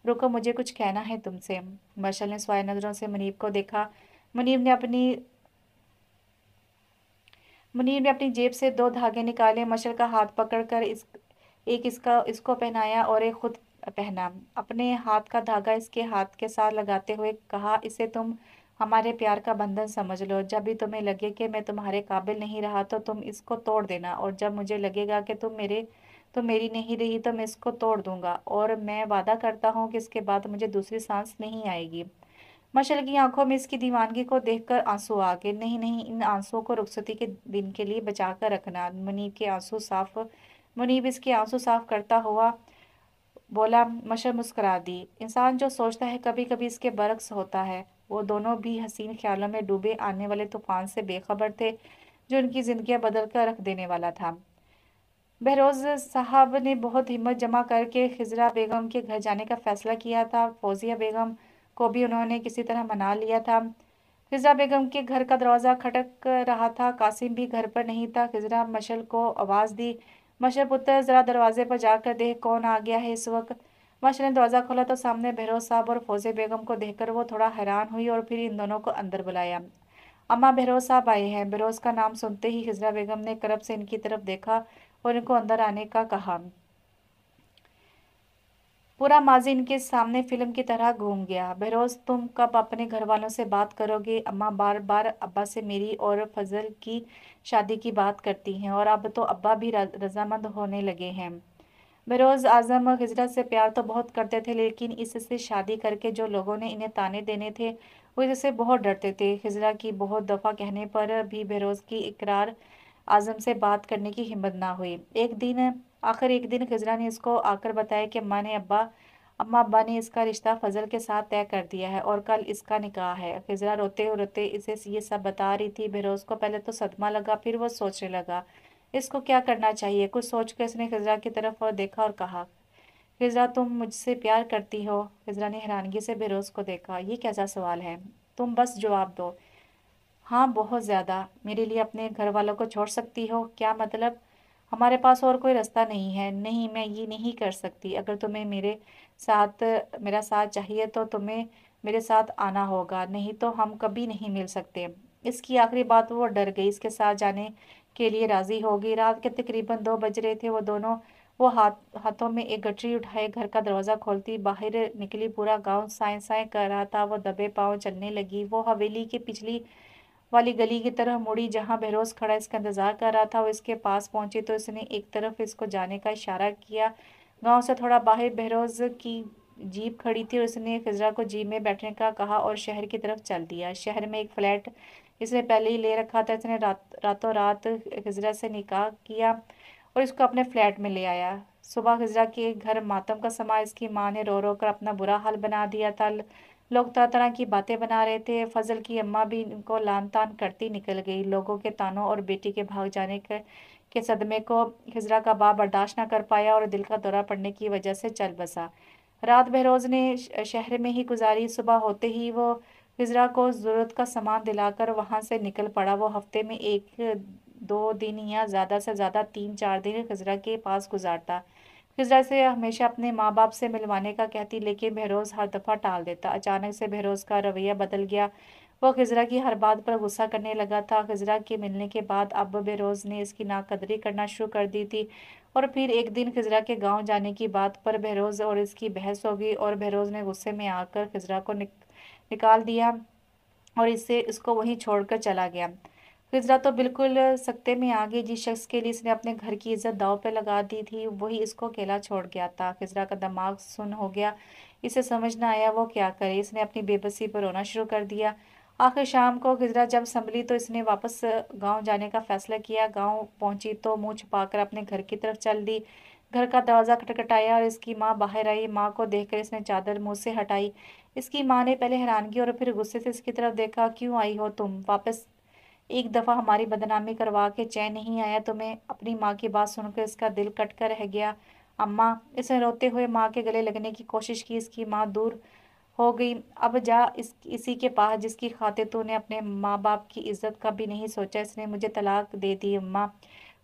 रुको मुझे कुछ कहना है तुमसे मशल ने स्वाय नज़रों से मुनीब को देखा मुनीब ने अपनी मुनीब ने अपनी जेब से दो धागे निकाले मशल का हाथ पकड़कर इस एक इसका इसको पहनाया और एक खुद पहना अपने हाथ का धागा इसके हाथ के साथ लगाते हुए कहा इसे तुम हमारे प्यार का बंधन समझ लो जब भी तुम्हें लगे कि मैं तुम्हारे काबिल नहीं रहा तो तुम इसको तोड़ देना और जब मुझे लगेगा कि तुम मेरे तो मेरी नहीं रही तो मैं इसको तोड़ दूंगा और मैं वादा करता हूँ कि इसके बाद मुझे दूसरी सांस नहीं आएगी मशल की आंखों में इसकी दीवानगी को देखकर आंसू आ गए नहीं नहीं इन आंसुओं को रुखसती के दिन के लिए बचा कर रखना मुनीब के आंसू साफ मुनीब इसके आंसू साफ करता हुआ बोला मशर मुस्करा दी इंसान जो सोचता है कभी कभी इसके बरक्स होता है वो दोनों भी हसीन ख्यालों में डूबे आने वाले तूफान से बेखबर थे जो उनकी ज़िंदगी बदल कर रख देने वाला था बहरोज़ साहब ने बहुत हिम्मत जमा करके खिजरा बेगम के घर जाने का फ़ैसला किया था फौजिया बेगम को भी उन्होंने किसी तरह मना लिया था खिजरा बेगम के घर का दरवाज़ा खटक रहा था कासिम भी घर पर नहीं था खिजरा मशल को आवाज़ दी मशर पुत्र ज़रा दरवाजे पर जाकर देख कौन आ गया है इस वक्त मशर ने दरवाज़ा खोला तो सामने बहरोज साहब और फौजे बेगम को देखकर वो थोड़ा हैरान हुई और फिर इन दोनों को अंदर बुलाया अम्मा बहरोज साहब आए हैं बेरोज का नाम सुनते ही हिजरा बेगम ने करब से इनकी तरफ देखा और इनको अंदर आने का कहा पूरा माजी इनके सामने फिल्म की तरह घूम गया बहरोज तुम कब अपने घर वालों से बात करोगे अम्मा बार बार अब्बा से मेरी और फजल की शादी की बात करती हैं और अब तो अब्बा भी रजामंद होने लगे हैं बहरोज़ आज़म और से प्यार तो बहुत करते थे लेकिन इससे शादी करके जो लोगों ने इन्हें ताने देने थे वो इससे बहुत डरते थे हिजरा की बहुत दफ़ा कहने पर भी बहरोज़ की इकरार आज़म से बात करने की हिम्मत ना हुई एक दिन आखिर एक दिन खजरा ने इसको आकर बताया कि अम्मा ने अब्बा अम्मा अब्बा ने इसका रिश्ता फजल के साथ तय कर दिया है और कल इसका निकाह है खजरा रोते रोते इसे ये सब बता रही थी बेरोज को पहले तो सदमा लगा फिर वो सोचने लगा इसको क्या करना चाहिए कुछ सोच कर इसने खजरा की तरफ और देखा और कहा खजरा तुम मुझसे प्यार करती हो खजरा ने हैरानगी से बेरोज को देखा ये कैसा सवाल है तुम बस जवाब दो हाँ बहुत ज़्यादा मेरे लिए अपने घर वालों को छोड़ सकती हो क्या मतलब हमारे पास और कोई रास्ता नहीं है नहीं मैं ये नहीं कर सकती अगर तुम्हें मेरे साथ मेरा साथ चाहिए तो तुम्हें मेरे साथ आना होगा नहीं तो हम कभी नहीं मिल सकते इसकी आखिरी बात वो डर गई इसके साथ जाने के लिए राज़ी होगी रात के तकरीबन दो बज रहे थे वो दोनों वो हाथ हाथों में एक गठरी उठाए घर का दरवाज़ा खोलती बाहर निकली पूरा गांव साए साए कर रहा था वो दबे पाँव चलने लगी वो हवेली के पिछली वाली गली की तरह मुड़ी जहाँ बहरोज खड़ा इसका इंतजार कर रहा था वो इसके पास पहुंची तो इसने एक तरफ इसको जाने का इशारा किया गांव से थोड़ा बाहर बहरोज की जीप खड़ी थी और इसने फिजरा को जीप में बैठने का कहा और शहर की तरफ चल दिया शहर में एक फ्लैट इसने पहले ही ले रखा था इसने रात रातों रात खजरा से निकाह किया और इसको अपने फ्लैट में ले आया सुबह खजरा के घर मातम का समा इसकी माँ ने रो रो कर अपना बुरा हाल बना दिया था लोग तरह तरह की बातें बना रहे थे फजल की अम्मा भी इनको लान तान करती निकल गई लोगों के तानों और बेटी के भाग जाने के के सदमे को खजरा का बाप बर्दाश्त ना कर पाया और दिल का दौरा पड़ने की वजह से चल बसा रात बहरोज ने शहर में ही गुजारी सुबह होते ही वो खजरा को ज़रूरत का सामान दिलाकर वहाँ से निकल पड़ा वो हफ्ते में एक दो दिन या ज़्यादा से ज़्यादा तीन चार दिन खजरा के पास गुजारता हिजरा से हमेशा अपने माँ बाप से मिलवाने का कहती लेकिन बहरोज़ हर दफ़ा टाल देता अचानक से बहरोज़ का रवैया बदल गया वो खजरा की हर बात पर गुस्सा करने लगा था खजरा के मिलने के बाद अब बेरोज़ ने इसकी नाकदरी करना शुरू कर दी थी और फिर एक दिन खजरा के गांव जाने की बात पर बहरोज़ और इसकी बहस हो गई और बहरोज़ ने गुस्से में आकर खजरा को निक, निकाल दिया और इससे इसको वहीं छोड़कर चला गया हिजरा तो बिल्कुल सकते में आ गई जिस शख्स के लिए इसने अपने घर की इज्जत दाव पर लगा दी थी वही इसको अकेला छोड़ गया था हिजरा का दिमाग सुन हो गया इसे समझ ना आया वो क्या करे इसने अपनी बेबसी पर रोना शुरू कर दिया आखिर शाम को हिजरा जब संभली तो इसने वापस गांव जाने का फैसला किया गांव पहुंची तो मुंह छुपाकर अपने घर की तरफ चल दी घर का दरवाज़ा खटखटाया और इसकी माँ बाहर आई माँ को देखकर इसने चादर मुंह से हटाई इसकी माँ ने पहले हैरानगी और फिर गुस्से से इसकी तरफ देखा क्यों आई हो तुम वापस एक दफ़ा हमारी बदनामी करवा के चैन नहीं आया तो मैं अपनी माँ की बात सुनकर इसका दिल कट कर रह गया अम्मा इसने रोते हुए माँ के गले लगने की कोशिश की इसकी माँ दूर हो गई अब जा इस इसी के पास जिसकी खातिर तूने अपने माँ बाप की इज्जत का भी नहीं सोचा इसने मुझे तलाक दे दी अम्मा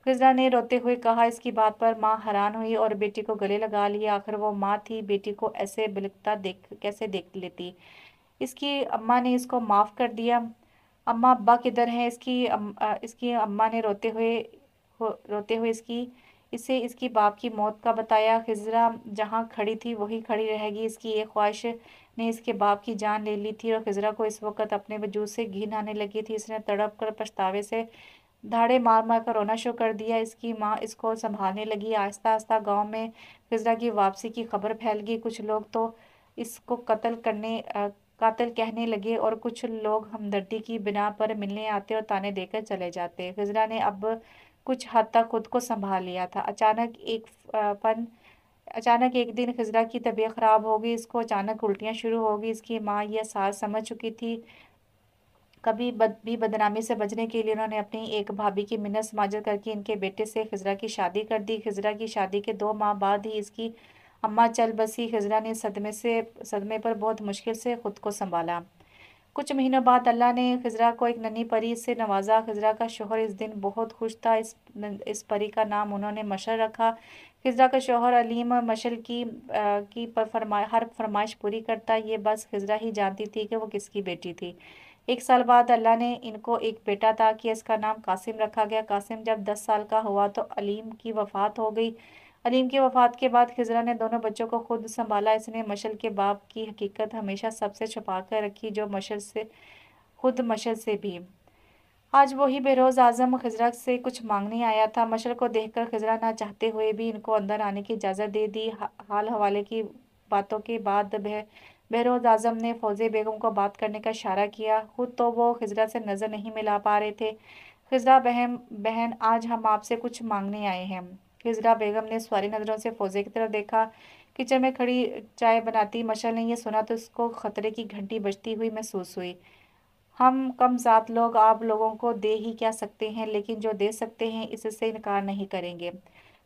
खिजरा ने रोते हुए कहा इसकी बात पर माँ हैरान हुई और बेटी को गले लगा लिया आखिर वो माँ थी बेटी को ऐसे बिलकता देख कैसे देख लेती इसकी अम्मा ने इसको माफ़ कर दिया अम्मा अब्बा किधर हैं इसकी अम, इसकी अम्मा ने रोते हुए रोते हुए इसकी इसे इसकी बाप की मौत का बताया खिजरा जहाँ खड़ी थी वही खड़ी रहेगी इसकी ये ख्वाहिश ने इसके बाप की जान ले ली थी और खिजरा को इस वक्त अपने वजूद से घिन आने लगी थी इसने तड़प कर पछतावे से धाड़े मार मार कर रोना शुरू कर दिया इसकी माँ इसको संभालने लगी आहिस्ता आहिस्ता गाँव में खिजरा की वापसी की खबर फैल गई कुछ लोग तो इसको कत्ल करने कातिल कहने लगे और कुछ लोग हमदर्दी की बिना पर मिलने आते और ताने देकर चले जाते खजरा ने अब कुछ हद तक खुद को संभाल लिया था अचानक एक पन अचानक एक दिन खजरा की तबीयत ख़राब हो गई इसको अचानक उल्टियाँ शुरू हो गई इसकी माँ यह सास समझ चुकी थी कभी बद भी बदनामी से बचने के लिए उन्होंने अपनी एक भाभी की मिन्नत समाजत करके इनके बेटे से खजरा की शादी कर दी खजरा की शादी के दो माह बाद ही इसकी अम्मा चल बसी खजरा ने सदमे से सदमे पर बहुत मुश्किल से ख़ुद को संभाला कुछ महीनों बाद अल्लाह ने खजरा को एक नन्ही परी से नवाजा खजरा का शोहर इस दिन बहुत खुश था इस इस परी का नाम उन्होंने मशर रखा खजरा का शोहर अलीम मशल की आ, की पर फरमा हर फरमाइश पूरी करता ये बस खजरा ही जानती थी कि वो किसकी बेटी थी एक साल बाद अल्लाह ने इनको एक बेटा था कि इसका नाम कासिम रखा गया कासिम जब दस साल का हुआ तो अलीम की वफ़ात हो गई अलीम की वफात के बाद खिजरा ने दोनों बच्चों को खुद संभाला इसने मशल के बाप की हकीकत हमेशा सबसे छुपा कर रखी जो मशल से खुद मशल से भी आज वही बेरोज़ आज़म खजरा से कुछ मांगने आया था मशल को देखकर खजरा ना चाहते हुए भी इनको अंदर आने की इजाज़त दे दी हाल हवाले की बातों के बाद बह बहरोज़ आज़म ने फौज बेगम को बात करने का इशारा किया खुद तो वो खजरा से नज़र नहीं मिला पा रहे थे खजरा बहन बहन आज हम आपसे कुछ मांगने आए हैं हिजरा बेगम ने सुहारी नज़रों से फौजे की तरफ देखा किचन में खड़ी चाय बनाती मशल ने यह सुना तो उसको खतरे की घंटी बजती हुई महसूस हुई हम कम ज़ात लोग आप लोगों को दे ही क्या सकते हैं लेकिन जो दे सकते हैं इससे इनकार नहीं करेंगे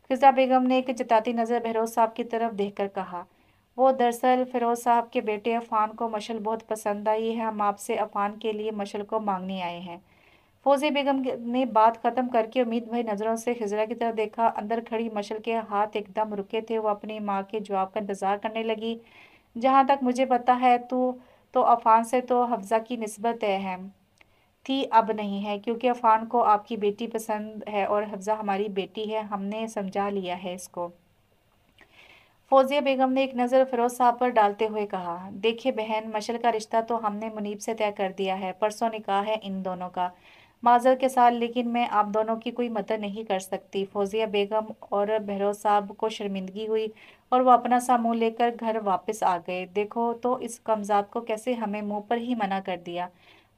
खिजा बेगम ने एक जताती नज़र बहरोज साहब की तरफ देखकर कहा वो दरअसल फिरोज साहब के बेटे अफान को मशल बहुत पसंद आई है हम आपसे अफान के लिए मशल को मांगने आए हैं फौजी बेगम ने बात ख़त्म करके उम्मीद भाई नज़रों से खजरा की तरफ देखा अंदर खड़ी मशल के हाथ एकदम रुके थे वो अपनी माँ के जवाब का इंतज़ार करने लगी जहाँ तक मुझे पता है तो तो अफान से तो हफ्जा की नस्बत है थी अब नहीं है क्योंकि अफान को आपकी बेटी पसंद है और हफ्जा हमारी बेटी है हमने समझा लिया है इसको फौजिया बेगम ने एक नज़र फिरोज साहब पर डालते हुए कहा देखिए बहन मशल का रिश्ता तो हमने मुनीब से तय कर दिया है परसों निकाह है इन दोनों का माजर के साथ लेकिन मैं आप दोनों की कोई मदद नहीं कर सकती फौजिया बेगम और बहरोज साहब को शर्मिंदगी हुई और वो अपना सा मुँह लेकर घर वापस आ गए देखो तो इस कमजात को कैसे हमें मुँह पर ही मना कर दिया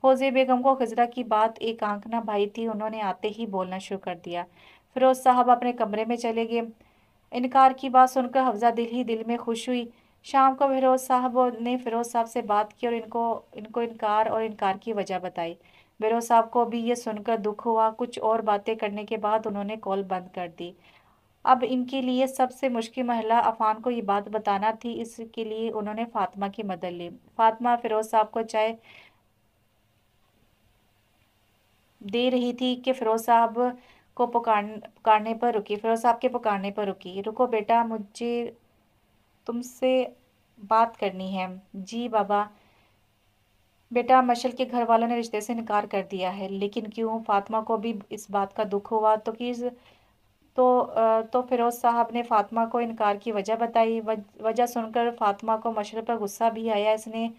फौजिया बेगम को खजरा की बात एक आंखना भाई थी उन्होंने आते ही बोलना शुरू कर दिया फिरोज साहब अपने कमरे में चले गए इनकार की बात सुनकर हफ्जा दिल ही दिल में खुश हुई शाम को फिरोज साहब ने फिरोज साहब से बात की और इनको इनको इनकार और इनकार की वजह बताई बेरो साहब को भी ये सुनकर दुख हुआ कुछ और बातें करने के बाद उन्होंने कॉल बंद कर दी अब इनके लिए सबसे मुश्किल महिला अफान को ये बात बताना थी इसके लिए उन्होंने फातिमा की मदद ली फातिमा फिरोज साहब को चाय दे रही थी कि फिरोज साहब को पुकार पुकारने पर रुकी फिरोज साहब के पुकारने पर रुकी रुको बेटा मुझे तुमसे बात करनी है जी बाबा बेटा मशल के घर वालों ने रिश्ते से इनकार कर दिया है लेकिन क्यों फातिमा को भी इस बात का दुख हुआ तो कि तो तो फिरोज़ साहब ने फातिमा को इनकार की वजह बताई वजह सुनकर फातिमा को मशल पर गुस्सा भी आया इसने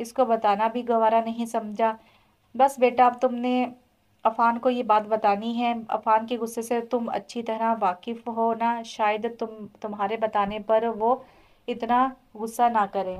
इसको बताना भी गवारा नहीं समझा बस बेटा अब तुमने अफान को ये बात बतानी है अफान के गुस्से से तुम अच्छी तरह वाकिफ़ हो ना शायद तुम तुम्हारे बताने पर वो इतना गुस्सा ना करें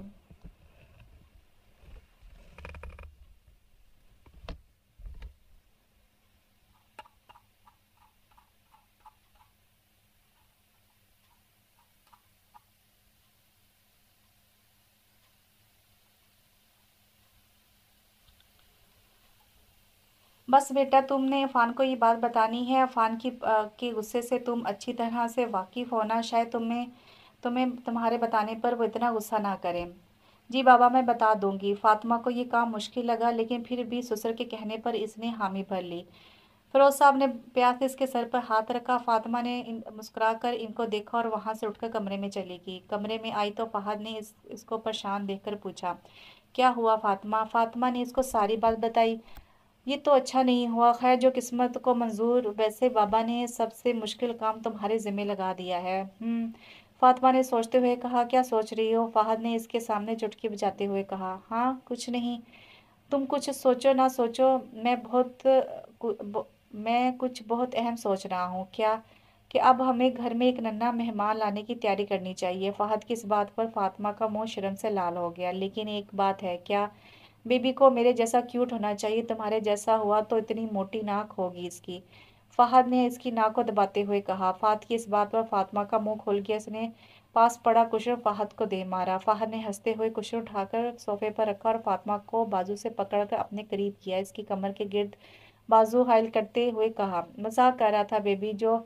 बस बेटा तुमने अफ़ान को ये बात बतानी है अफ़ान की आ, के गुस्से से तुम अच्छी तरह से वाकिफ़ होना शायद तुम्हें तुम्हें तुम्हारे बताने पर वो इतना गुस्सा ना करें जी बाबा मैं बता दूंगी फातिमा को ये काम मुश्किल लगा लेकिन फिर भी ससुर के कहने पर इसने हामी भर ली फिरोज साहब ने प्यार से इसके सर पर हाथ रखा फातिमा ने मुस्कुरा कर इनको देखा और वहाँ से उठकर कमरे में चली गई कमरे में आई तो फहद ने इस इसको परेशान देखकर पूछा क्या हुआ फातिमा फातिमा ने इसको सारी बात बताई ये तो अच्छा नहीं हुआ खैर जो किस्मत को मंजूर वैसे बाबा ने सबसे मुश्किल काम तुम्हारे ज़िम्मे लगा दिया है हम्म, फातिमा ने सोचते हुए कहा क्या सोच रही हो फाहद ने इसके सामने चुटकी बजाते हुए कहा हाँ कुछ नहीं तुम कुछ सोचो ना सोचो मैं बहुत ब, मैं कुछ बहुत अहम सोच रहा हूँ क्या कि अब हमें घर में एक नन्ना मेहमान लाने की तैयारी करनी चाहिए फाहद की इस बात पर फातिमा का मुंह शर्म से लाल हो गया लेकिन एक बात है क्या बेबी को मेरे जैसा क्यूट होना चाहिए तुम्हारे जैसा हुआ तो इतनी मोटी नाक होगी इसकी फ़हद ने इसकी नाक को दबाते हुए कहा फ़ात की इस बात पर फातिमा का मुंह खोल गया इसने पास पड़ा कुशन फ़ाहद को दे मारा फ़ाहद ने हंसते हुए कुशन उठाकर सोफे पर रखा और फातिमा को बाजू से पकड़कर अपने करीब किया इसकी कमर के गिर्द बाजू हाइल करते हुए कहा मजाक कर रहा था बेबी जो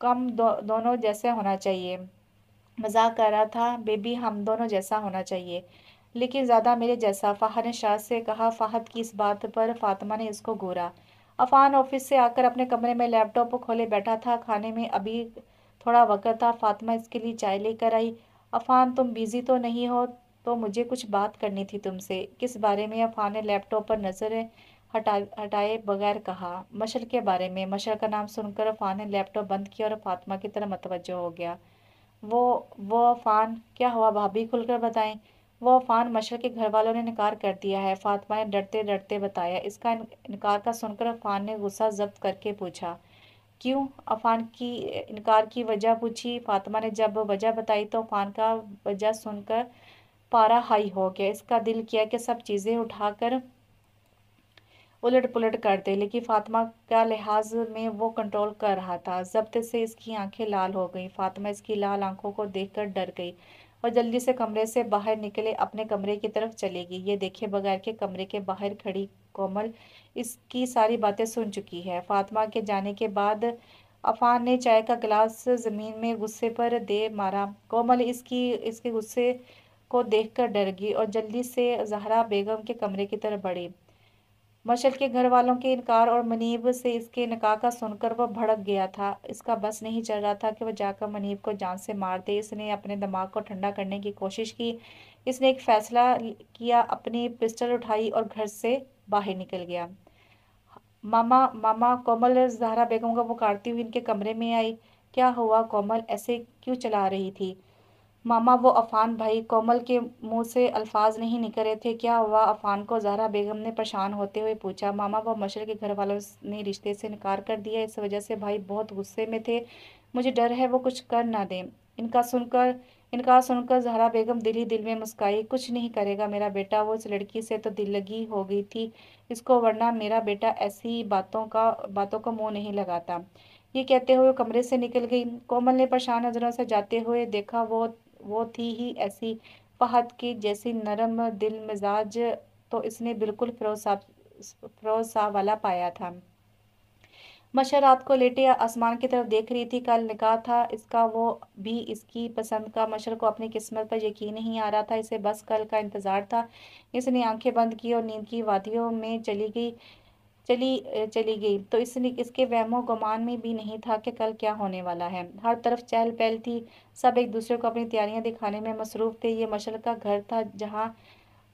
कम दो, दोनों जैसे होना चाहिए मजाक कर रहा था बेबी हम दोनों जैसा होना चाहिए लेकिन ज़्यादा मेरे जैसा फ़ाहर ने शाह से कहा फ़ाहद की इस बात पर फातिमा ने इसको घूरा अफान ऑफिस से आकर अपने कमरे में लैपटॉप खोले बैठा था खाने में अभी थोड़ा वक़्त था फातिमा इसके लिए चाय लेकर आई अफान तुम बिज़ी तो नहीं हो तो मुझे कुछ बात करनी थी तुमसे किस बारे में अफान ने लैपटॉप पर नज़र हटा हटाए बगैर कहा मशर के बारे में मशर का नाम सुनकर अफान ने लैपटॉप बंद किया और फातिमा की तरह मतवजो हो गया वो वो अफान क्या हुआ भाभी खुलकर बताएं वह अफान मशर के घर वालों ने इनकार कर दिया है फातिमा ने डरते डरते बताया इसका इनकार का सुनकर अफान ने गुस्सा जब्त करके पूछा क्यों अफान की इनकार की वजह पूछी फातिमा ने जब वजह बताई तो अफान का वजह सुनकर पारा हाई हो गया इसका दिल किया कि सब चीज़ें उठाकर उलट पुलट कर दे लेकिन फातिमा का लिहाज में वो कंट्रोल कर रहा था जब्त से इसकी आंखें लाल हो गई फातिमा इसकी लाल आंखों को देखकर डर गई और जल्दी से कमरे से बाहर निकले अपने कमरे की तरफ चलेगी ये देखे बगैर के कमरे के बाहर खड़ी कोमल इसकी सारी बातें सुन चुकी है फातिमा के जाने के बाद अफान ने चाय का गिलास ज़मीन में गुस्से पर दे मारा कोमल इसकी इसके गुस्से को देखकर डर गई और जल्दी से जहरा बेगम के कमरे की तरफ बढ़ी मशल के घर वालों के इनकार और मनीब से इसके निकाह का सुनकर वह भड़क गया था इसका बस नहीं चल रहा था कि वह जाकर मनीब को जान से मार दे इसने अपने दिमाग को ठंडा करने की कोशिश की इसने एक फ़ैसला किया अपनी पिस्टल उठाई और घर से बाहर निकल गया मामा मामा कोमल जहरा बेगम का पुकारती हुई इनके कमरे में आई क्या हुआ कोमल ऐसे क्यों चला रही थी मामा वो अफ़ान भाई कोमल के मुंह से अल्फाज नहीं निकल रहे थे क्या हुआ अफ़ान को जहरा बेगम ने परेशान होते हुए पूछा मामा वो मशर के घर वालों ने रिश्ते से इनकार कर दिया इस वजह से भाई बहुत गुस्से में थे मुझे डर है वो कुछ कर ना दें इनका सुनकर इनकार सुनकर जहरा बेगम दिल ही दिल में मुस्काई कुछ नहीं करेगा मेरा बेटा वो इस लड़की से तो दिल लगी हो गई थी इसको वरना मेरा बेटा ऐसी बातों का बातों का मुंह नहीं लगाता ये कहते हुए कमरे से निकल गई कोमल ने परेशान नज़रों से जाते हुए देखा वो वो थी ही ऐसी फहद की जैसी नरम दिल मिजाज तो इसने बिल्कुल फिरोज साहब फिरोज साहब वाला पाया था मशा रात को लेटे आसमान की तरफ देख रही थी कल निकाह था इसका वो भी इसकी पसंद का मशर को अपनी किस्मत पर यकीन नहीं आ रहा था इसे बस कल का इंतज़ार था इसने आंखें बंद की और नींद की वादियों में चली गई चली चली गई तो इसलिए इसके वहमो गुमान में भी नहीं था कि कल क्या होने वाला है हर तरफ चहल पहल थी सब एक दूसरे को अपनी तैयारियां दिखाने में मसरूफ़ थे ये मशल का घर था जहां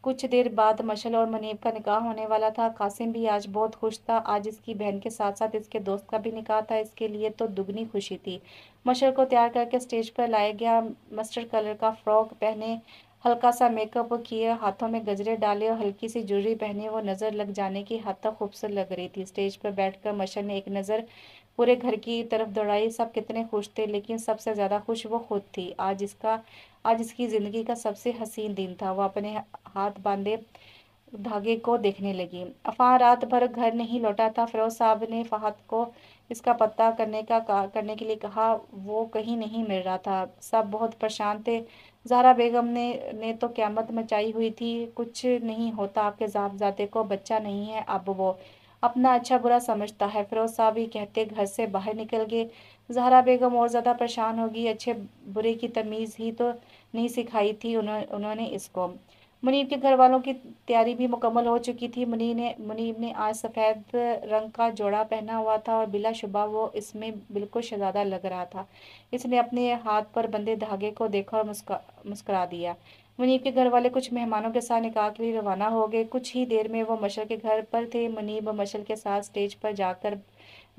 कुछ देर बाद मशल और मनीब का निकाह होने वाला था कासिम भी आज बहुत खुश था आज इसकी बहन के साथ साथ इसके दोस्त का भी निकाह था इसके लिए तो दुगनी खुशी थी मशल को तैयार करके स्टेज पर लाया गया मस्टर्ड कलर का फ्रॉक पहने हल्का सा मेकअप किए हाथों में गजरे डाले और हल्की सी जूरी पहनी वो नज़र लग जाने की हद तक खूबसूरत लग रही थी स्टेज पर बैठकर मशर ने एक नज़र पूरे घर की तरफ दौड़ाई सब कितने खुश थे लेकिन सबसे ज़्यादा खुश वो खुद थी आज इसका आज इसकी ज़िंदगी का सबसे हसीन दिन था वो अपने हाथ बांधे धागे को देखने लगी अफान रात भर घर नहीं लौटा था फिरोज साहब ने फहद को इसका पता करने का करने के लिए कहा वो कहीं नहीं मिल रहा था सब बहुत परेशान थे ज़ारा बेगम ने ने तो क़्यामत मचाई हुई थी कुछ नहीं होता आपके साहबजादे को बच्चा नहीं है अब वो अपना अच्छा बुरा समझता है फिरोज साहब ही कहते घर से बाहर निकल गए जहरा बेगम और ज़्यादा परेशान होगी अच्छे बुरे की तमीज़ ही तो नहीं सिखाई थी उन्होंने उन्होंने इसको मुनीब के घर वालों की तैयारी भी मुकम्मल हो चुकी थी मुनी ने मुनीब ने आज सफ़ेद रंग का जोड़ा पहना हुआ था और शुबा वो इसमें बिल्कुल शहजादा लग रहा था इसने अपने हाथ पर बंधे धागे को देखा और मुस्का मुस्करा दिया मुनीब के घर वाले कुछ मेहमानों के साथ निकाह के लिए रवाना हो गए कुछ ही देर में वो मशल के घर पर थे मुनीब मशल के साथ स्टेज पर जाकर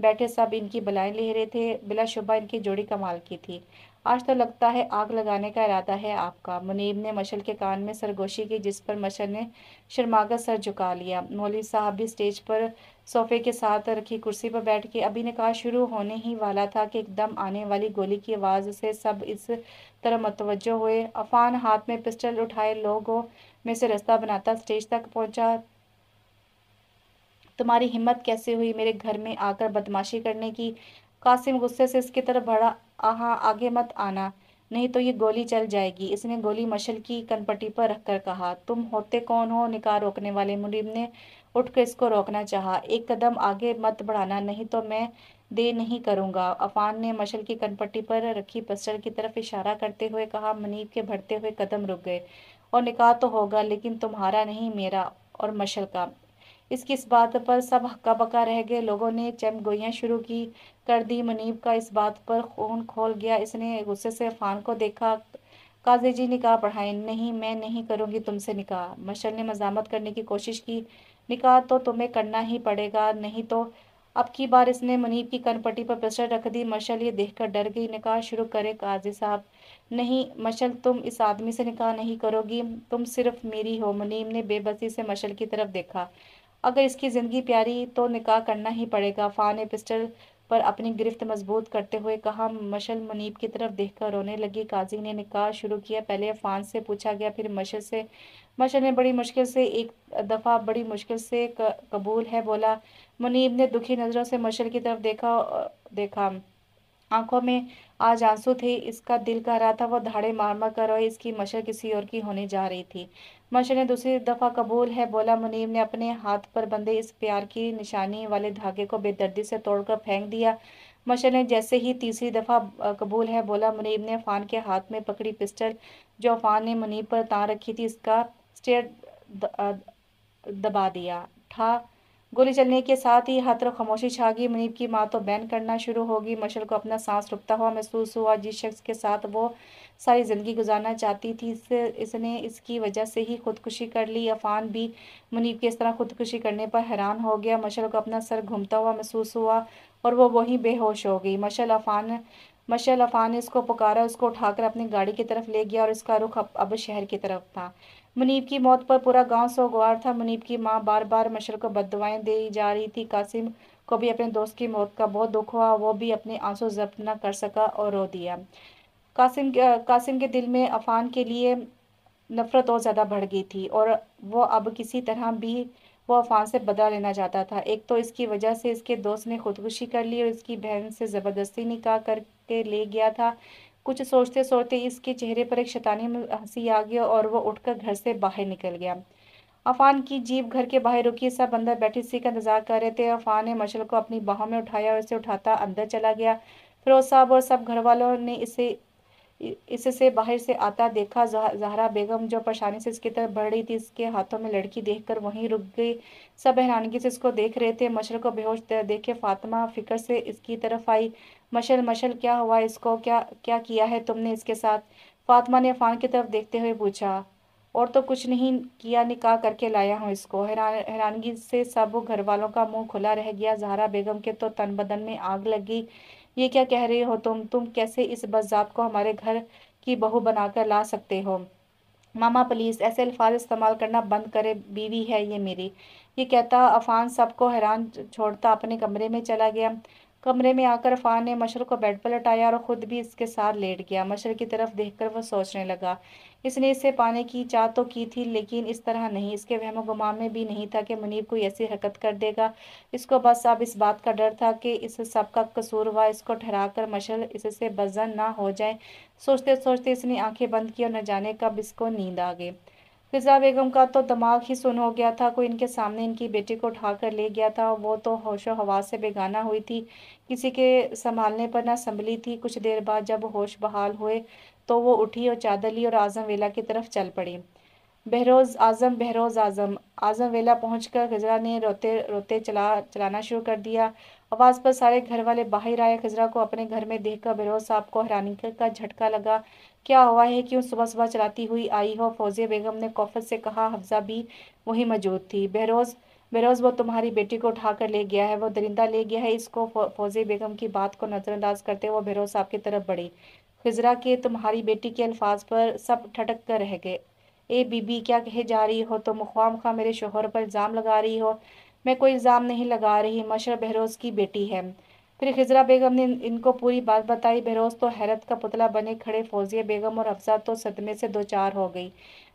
बैठे सब इनकी बलाएं ले रहे थे बिला शुबा इनकी जोड़ी कमाल की थी आज तो लगता है आग लगाने का इरादा है आपका मुनीब ने मशल के कान में सरगोशी की जिस पर मशल ने शर्मागत सर झुका लिया मौली साहब भी स्टेज पर सोफे के साथ रखी कुर्सी पर बैठ के अभी निकाह शुरू होने ही वाला था कि एकदम आने वाली गोली की आवाज़ से सब इस तरह मतवजो हुए अफान हाथ में पिस्टल उठाए लोगों में से रास्ता बनाता स्टेज तक पहुंचा तुम्हारी हिम्मत कैसे हुई मेरे घर में आकर बदमाशी करने की कासिम गुस्से से इसकी तरफ बढ़ा आहा आगे मत आना नहीं तो ये गोली चल जाएगी इसने गोली मशल की कनपट्टी पर रखकर कहा तुम होते कौन हो निकाह रोकने वाले मुनीब ने उठकर इसको रोकना चाहा एक कदम आगे मत बढ़ाना नहीं तो मैं दे नहीं करूँगा अफान ने मशल की कनपट्टी पर रखी पस्टर की तरफ इशारा करते हुए कहा मुनीब के भरते हुए कदम रुक गए और निकाह तो होगा लेकिन तुम्हारा नहीं मेरा और मशल का इसकी इस बात पर सब हक्का बक्का रह गए लोगों ने चमगोइयाँ शुरू की कर दी मुनीब का इस बात पर खून खोल गया इसने गुस्से से फान को देखा काजी जी निकाह पढ़ाए नहीं मैं नहीं करूँगी तुमसे निकाह मशल ने मजामत करने की कोशिश की निकाह तो तुम्हें करना ही पड़ेगा नहीं तो अब की बार इसने मुनीब की कनपट्टी पर प्रेशर रख दी मशल ये देखकर डर गई निकाह शुरू करे काजी साहब नहीं मशल तुम इस आदमी से निकाह नहीं करोगी तुम सिर्फ मेरी हो मुनीब ने बेबसी से मशल की तरफ देखा अगर इसकी ज़िंदगी प्यारी तो निकाह करना ही पड़ेगा फ़ा ने पिस्टल पर अपनी गिरफ्त मजबूत करते हुए कहा मशल मुनीब की तरफ देखकर रोने लगी काजी ने निकाह शुरू किया पहले फान से पूछा गया फिर मशल से मशल ने बड़ी मुश्किल से एक दफ़ा बड़ी मुश्किल से कबूल है बोला मुनीब ने दुखी नज़रों से मशल की तरफ देखा देखा आंखों में आज आंसू थे इसका दिल कह रहा था वो धाड़े मार मार कर और इसकी मशल किसी और की होने जा रही थी मशर ने दूसरी दफ़ा कबूल है बोला मुनीम ने अपने हाथ पर बंधे इस प्यार की निशानी वाले धागे को बेदर्दी से तोड़कर फेंक दिया मशर ने जैसे ही तीसरी दफ़ा कबूल है बोला मुनीब ने फ़ान के हाथ में पकड़ी पिस्टल जो फ़ान ने मुनीब पर तार रखी थी इसका स्टेयर दबा दिया था गोली चलने के साथ ही हाथ खामोशी छा गई मुनीब की माँ तो बैन करना शुरू होगी मशर को अपना सांस रुकता हुआ महसूस हुआ जिस शख्स के साथ वो सारी ज़िंदगी गुजारना चाहती थी इससे इसने इसकी वजह से ही खुदकुशी कर ली अफान भी मुनीब के इस तरह खुदकुशी करने पर हैरान हो गया मशल को अपना सर घूमता हुआ महसूस हुआ और वो वहीं बेहोश हो गई मशल अफान मशल अफान ने इसको पुकारा उसको उठाकर अपनी गाड़ी की तरफ ले गया और इसका रुख अब, अब शहर की तरफ था मुनीब की मौत पर पूरा गांव सोगवार था मुनीब की माँ बार बार मशल को बदवाएँ दे जा रही थी कासिम को भी अपने दोस्त की मौत का बहुत दुख हुआ वो भी अपने आंसू जब्त न कर सका और रो दिया कासिम कासिम के दिल में अफान के लिए नफ़रत और ज़्यादा बढ़ गई थी और वो अब किसी तरह भी वो अफान से बदला लेना चाहता था एक तो इसकी वजह से इसके दोस्त ने खुदकुशी कर ली और इसकी बहन से ज़बरदस्ती निकाह करके ले गया था कुछ सोचते सोचते इसके चेहरे पर एक शैतानी हंसी आ गया और वह उठकर घर से बाहर निकल गया अफान की जीप घर के बाहर रुकी सब अंदर बैठे इसी का इंतजार कर रहे थे अफान ने मशल को अपनी बाहों में उठाया और इसे उठाता अंदर चला गया फिरोज साहब और सब घर वालों ने इसे इससे बाहर से आता देखा जहरा बेगम जो परेशानी से इसकी तरफ बढ़ रही थी इसके हाथों में लड़की देखकर वहीं रुक गई सब हैरानगी से इसको देख रहे थे मशल को बेहोश देख के फातिमा फिक्र से इसकी तरफ आई मशल मशल क्या हुआ इसको क्या क्या किया है तुमने इसके साथ फातिमा ने फान की तरफ देखते हुए पूछा और तो कुछ नहीं किया निकाह करके लाया हूँ इसको हैरान हैरानगी से सब घर वालों का मुंह खुला रह गया जहरा बेगम के तो तन बदन में आग लगी ये क्या कह रहे हो तुम तुम कैसे इस बज्जात को हमारे घर की बहू बनाकर ला सकते हो मामा प्लीज़ ऐसे अल्फाज इस्तेमाल करना बंद करे बीवी है ये मेरी ये कहता अफान सबको हैरान छोड़ता अपने कमरे में चला गया कमरे में आकर अफान ने मशर को बेड पर लटाया और ख़ुद भी इसके साथ लेट गया मशर की तरफ देखकर वह सोचने लगा इसने इसे पाने की चाह तो की थी लेकिन इस तरह नहीं इसके वहम गुमान में भी नहीं था कि मुनीब कोई ऐसी हरकत कर देगा इसको बस अब इस बात का डर था कि इस सब का कसूर हुआ इसको ठहरा कर मशल इससे बजन ना हो जाए सोचते सोचते इसने आंखें बंद की और न जाने कब इसको नींद आ गई फिजा बेगम का तो दिमाग ही सुन हो गया था कोई इनके सामने इनकी बेटी को उठा कर ले गया था वो तो होशो हवास से बेगाना हुई थी किसी के संभालने पर ना संभली थी कुछ देर बाद जब होश बहाल हुए तो वो उठी और चादर ली और आज़म वेला की तरफ चल पड़ी बहरोज़ आज़म बहरोज़ आज़म आज़म वेला पहुँच कर खजरा ने रोते रोते चला चलाना शुरू कर दिया आवाज़ पर सारे घर वाले बाहर आए खजरा को अपने घर में देखकर बहरोज़ साहब को हैरानी का झटका लगा क्या हुआ है क्यों सुबह सुबह चलाती हुई आई हो फौजिया बेगम ने कौफत से कहा हफ्जा भी वहीं मौजूद थी बहरोज़ बेरोज़ वो तुम्हारी बेटी को उठाकर ले गया है वो दरिंदा ले गया है इसको फौजी बेगम की बात को नज़रअंदाज करते हुए बहरोज साहब की तरफ बढ़ी खजरा के तुम्हारी बेटी के अल्फाज पर सब ठटक कर रह गए ए बीबी क्या कहे जा रही हो तुम तो ख्वाम खा मेरे शोहर पर इल्ज़ाम लगा रही हो मैं कोई इल्ज़ाम नहीं लगा रही मशर बहरोज़ की बेटी है फिर खजरा बेगम ने इनको पूरी बात बताई बहरोज़ तो हैरत का पुतला बने खड़े फौजिया बेगम और अफजा तो सदमे से दो चार हो गई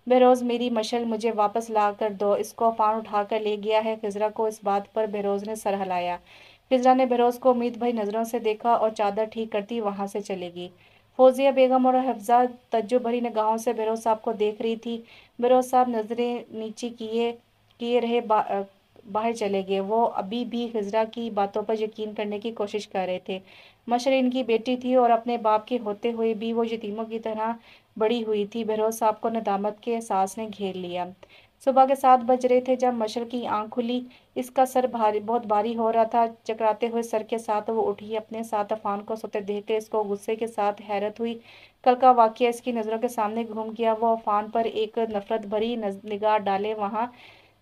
बहरोज़ मेरी मशल मुझे वापस ला कर दो इसको अफान उठा कर ले गया है खजरा को इस बात पर बहरोज़ ने सरहलाया खजरा ने बहरोज़ को उम्मीद भरी नज़रों से देखा और चादर ठीक करती वहाँ से चलेगी फौजिया बेगम और हफ्जा तज्जो भरी निगाहों से बेरोज साहब को देख रही थी बेरोज साहब नज़रें नीचे किए किए रहे बा, बाहर चले गए वो अभी भी हिजरा की बातों पर यकीन करने की कोशिश कर रहे थे मशर इनकी बेटी थी और अपने बाप के होते हुए भी वो यतीमों की तरह बड़ी हुई थी बहरोज साहब को नदामत के एहसास ने घेर लिया सुबह के सात बज रहे थे जब मशर की आंख खुली इसका सर भारी बहुत भारी हो रहा था चकराते हुए सर के साथ वो उठी अपने साथ अफान को सोते देख के इसको गुस्से के साथ हैरत हुई कल का वाक्य इसकी नज़रों के सामने घूम गया वो अफान पर एक नफरत भरी निगाह डाले वहाँ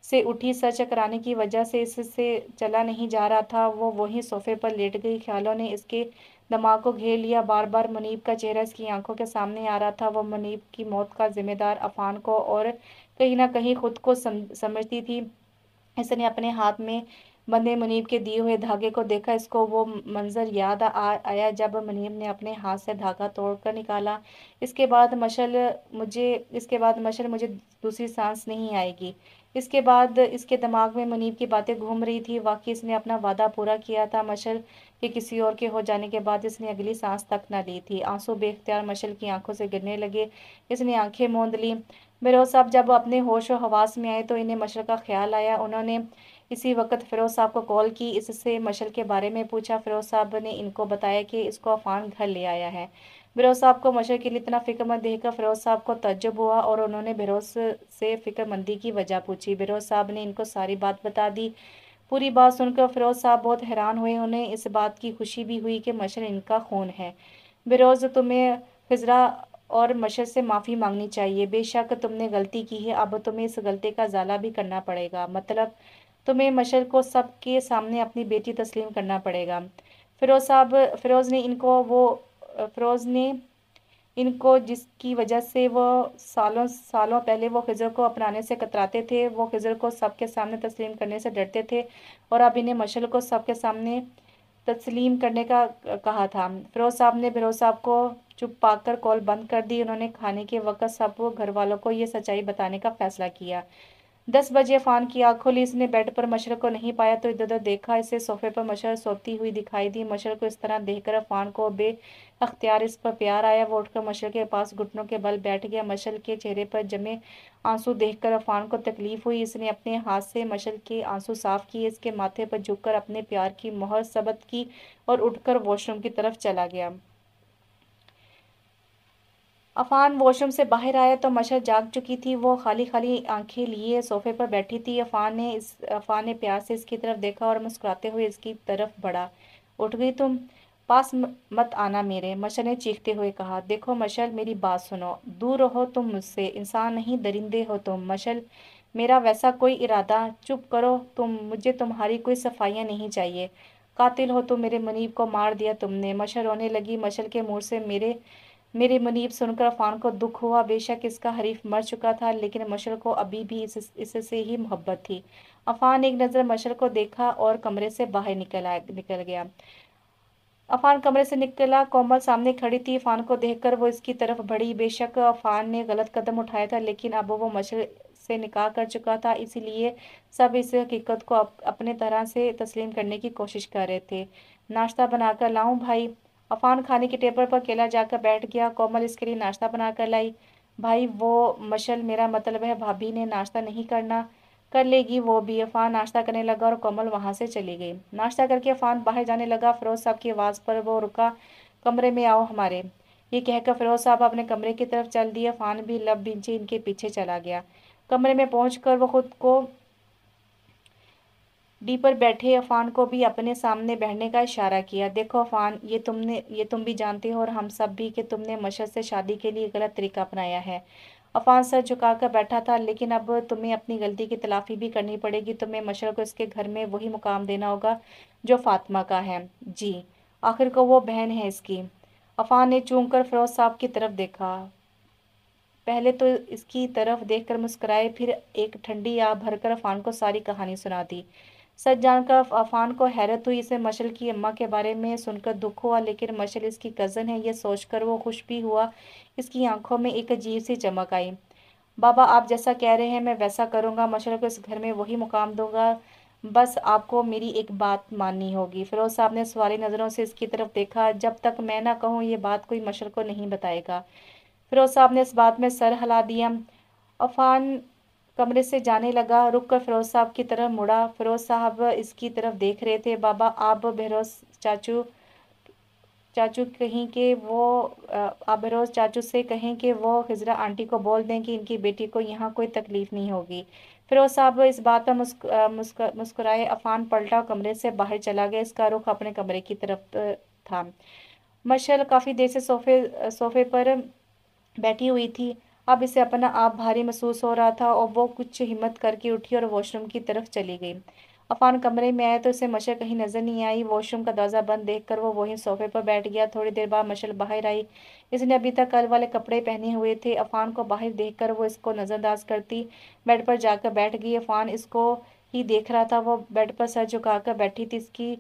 से उठी सर चकराने की वजह से इससे चला नहीं जा रहा था वो वहीं सोफे पर लेट गई ख्यालों ने इसके दिमाग को घेर लिया बार बार मुनीब का चेहरा इसकी आंखों के सामने आ रहा था वो मुनीब की मौत का जिम्मेदार अफान को और कहीं ना कहीं खुद को सम, समझती थी इसने अपने हाथ में बंदे मुनीब के दिए हुए धागे को देखा इसको वो मंजर याद आ, आया जब मुनीब ने अपने हाथ से धागा तोड़कर निकाला इसके बाद मशल मुझे इसके बाद मशल मुझे दूसरी सांस नहीं आएगी इसके बाद इसके दिमाग में मुनीब की बातें घूम रही थी वाकई इसने अपना वादा पूरा किया था मशल के किसी और के हो जाने के बाद इसने अगली सांस तक न ली थी आंसू बेख्तियार मशल की आंखों से गिरने लगे इसने आंखें मोंद ली फिरोज साहब जब अपने होश और हवास में आए तो इन्हें मशल का ख्याल आया उन्होंने इसी वक्त फिरोज साहब को कॉल की इससे मशल के बारे में पूछा फिरोज साहब ने इनको बताया कि इसको अफान घर ले आया है फिरोज साहब को मशर के लिए इतना फिक्रमंद देखकर फिरोज साहब को तजुब हुआ और उन्होंने बिरोज से फिक्रमंदी की वजह पूछी बिरोज साहब ने इनको सारी बात बता दी पूरी बात सुनकर फिरोज साहब बहुत हैरान हुए उन्हें इस बात की खुशी भी हुई कि मशर इनका खून है बिरोज तुम्हें खजरा और मशर से माफ़ी मांगनी चाहिए बेशक तुमने गलती की है अब तुम्हें इस गलती का जाला भी करना पड़ेगा मतलब तुम्हें मशर को सबके सामने अपनी बेटी तस्लीम करना पड़ेगा फिरोज साहब फिरोज़ ने इनको वो फ़रोज़ ने इनको जिसकी वजह से वो सालों सालों पहले वो खजर को अपनाने से कतराते थे वो खजर को सबके सामने तस्लीम करने से डरते थे और अब इन्हें मशल को सबके सामने तस्लीम करने का कहा था फिरोज साहब ने फिरोज साहब को चुप पाकर कॉल बंद कर दी उन्होंने खाने के वक्त सब घर वालों को ये सच्चाई बताने का फ़ैसला किया दस बजे फान की आँख खोली इसने बेड पर मशर को नहीं पाया तो इधर उधर देखा इसे सोफे पर मशर सोती हुई दिखाई दी मशर को इस तरह देखकर अफान को बे अख्तियार इस पर प्यार आया वो उठकर मशर के पास घुटनों के बल बैठ गया मशर के चेहरे पर जमे आंसू देखकर अफान को तकलीफ हुई इसने अपने हाथ से मशर के आंसू साफ किए इसके माथे पर कर अपने प्यार की मोहर सबत की और उठकर वॉशरूम की तरफ चला गया अफान वॉशरूम से बाहर आया तो मशर जाग चुकी थी वो खाली खाली आंखें लिए सोफे पर बैठी थी अफान ने इस अफान ने प्यार से इसकी तरफ देखा और मुस्कुराते हुए इसकी तरफ बढ़ा उठ गई तुम पास मत आना मेरे मशर ने चीखते हुए कहा देखो मशल मेरी बात सुनो दूर रहो तुम मुझसे इंसान नहीं दरिंदे हो तुम मशल मेरा वैसा कोई इरादा चुप करो तुम मुझे तुम्हारी कोई सफाइयाँ नहीं चाहिए कातिल हो तो मेरे मुनीब को मार दिया तुमने मशर रोने लगी मशल के मुँह से मेरे मेरे मुनीब सुनकर फान को दुख हुआ बेशक इसका हरीफ मर चुका था लेकिन मशर को अभी भी इस, इससे ही मोहब्बत थी अफान एक नज़र मशर को देखा और कमरे से बाहर निकल निकल गया अफान कमरे से निकला कोमल सामने खड़ी थी फान को देखकर वो इसकी तरफ बढ़ी बेशक अफान ने गलत कदम उठाया था लेकिन अब वो मशर से निकाह कर चुका था इसीलिए सब इस हकीकत को अप, अपने तरह से तस्लीम करने की कोशिश कर रहे थे नाश्ता बनाकर लाऊं भाई अफान खाने के टेबल पर केला जाकर बैठ गया कोमल इसके लिए नाश्ता बनाकर लाई भाई वो मशल मेरा मतलब है भाभी ने नाश्ता नहीं करना कर लेगी वो भी अफान नाश्ता करने लगा और कोमल वहाँ से चली गई नाश्ता करके अफान बाहर जाने लगा फिरोज साहब की आवाज़ पर वो रुका कमरे में आओ हमारे ये कहकर फिरोज साहब अपने कमरे की तरफ चल दिए अफान भी लब बिंची इनके पीछे चला गया कमरे में पहुँच वो ख़ुद को डी पर बैठे अफान को भी अपने सामने बहने का इशारा किया देखो अफान ये तुमने ये तुम भी जानते हो और हम सब भी कि तुमने मशद से शादी के लिए गलत तरीका अपनाया है अफान सर झुकाकर बैठा था लेकिन अब तुम्हें अपनी गलती की तलाफी भी करनी पड़ेगी तुम्हें मशर को इसके घर में वही मुकाम देना होगा जो फातिमा का है जी आखिर को वो बहन है इसकी अफान ने चूंग कर फरोज साहब की तरफ देखा पहले तो इसकी तरफ देखकर मुस्कुराए फिर एक ठंडी आह भरकर अफान को सारी कहानी सुना दी सच जानकर अफान को हैरत हुई इसे मशल की अम्मा के बारे में सुनकर दुख हुआ लेकिन मशल इसकी कज़न है ये सोचकर वो खुश भी हुआ इसकी आंखों में एक अजीब सी चमक आई बाबा आप जैसा कह रहे हैं मैं वैसा करूंगा मशल को इस घर में वही मुकाम दूंगा बस आपको मेरी एक बात माननी होगी फिरोज साहब ने सवाली नज़रों से इसकी तरफ देखा जब तक मैं ना कहूँ ये बात कोई मशल को नहीं बताएगा फिरोज साहब ने इस बात में सर हिला दिया अफान कमरे से जाने लगा रुक कर फिरोज साहब की तरफ मुड़ा फिरोज साहब इसकी तरफ देख रहे थे बाबा आप बहरोज चाचू चाचू कहें कि वो आप बहरोज चाचू से कहें कि वो हिजरा आंटी को बोल दें कि इनकी बेटी को यहाँ कोई तकलीफ़ नहीं होगी फिरोज साहब इस बात पर मुस्कुराए मुस्क, अफान पलटा कमरे से बाहर चला गया इसका रुख अपने कमरे की तरफ था मशल काफ़ी देर से सोफे सोफे पर बैठी हुई थी अब इसे अपना आप भारी महसूस हो रहा था और वो कुछ हिम्मत करके उठी और वॉशरूम की तरफ चली गई अफान कमरे में आया तो उसे मशल कहीं नजर नहीं आई वॉशरूम का दरवाज़ा बंद देखकर वो वहीं सोफे पर बैठ गया थोड़ी देर बाद मशल बाहर आई इसने अभी तक कल वाले कपड़े पहने हुए थे अफान को बाहर देखकर वो इसको नज़रअंदाज करती बेड पर जाकर बैठ गई अफान इसको ही देख रहा था वो बेड पर सर झुकाकर बैठी थी इसकी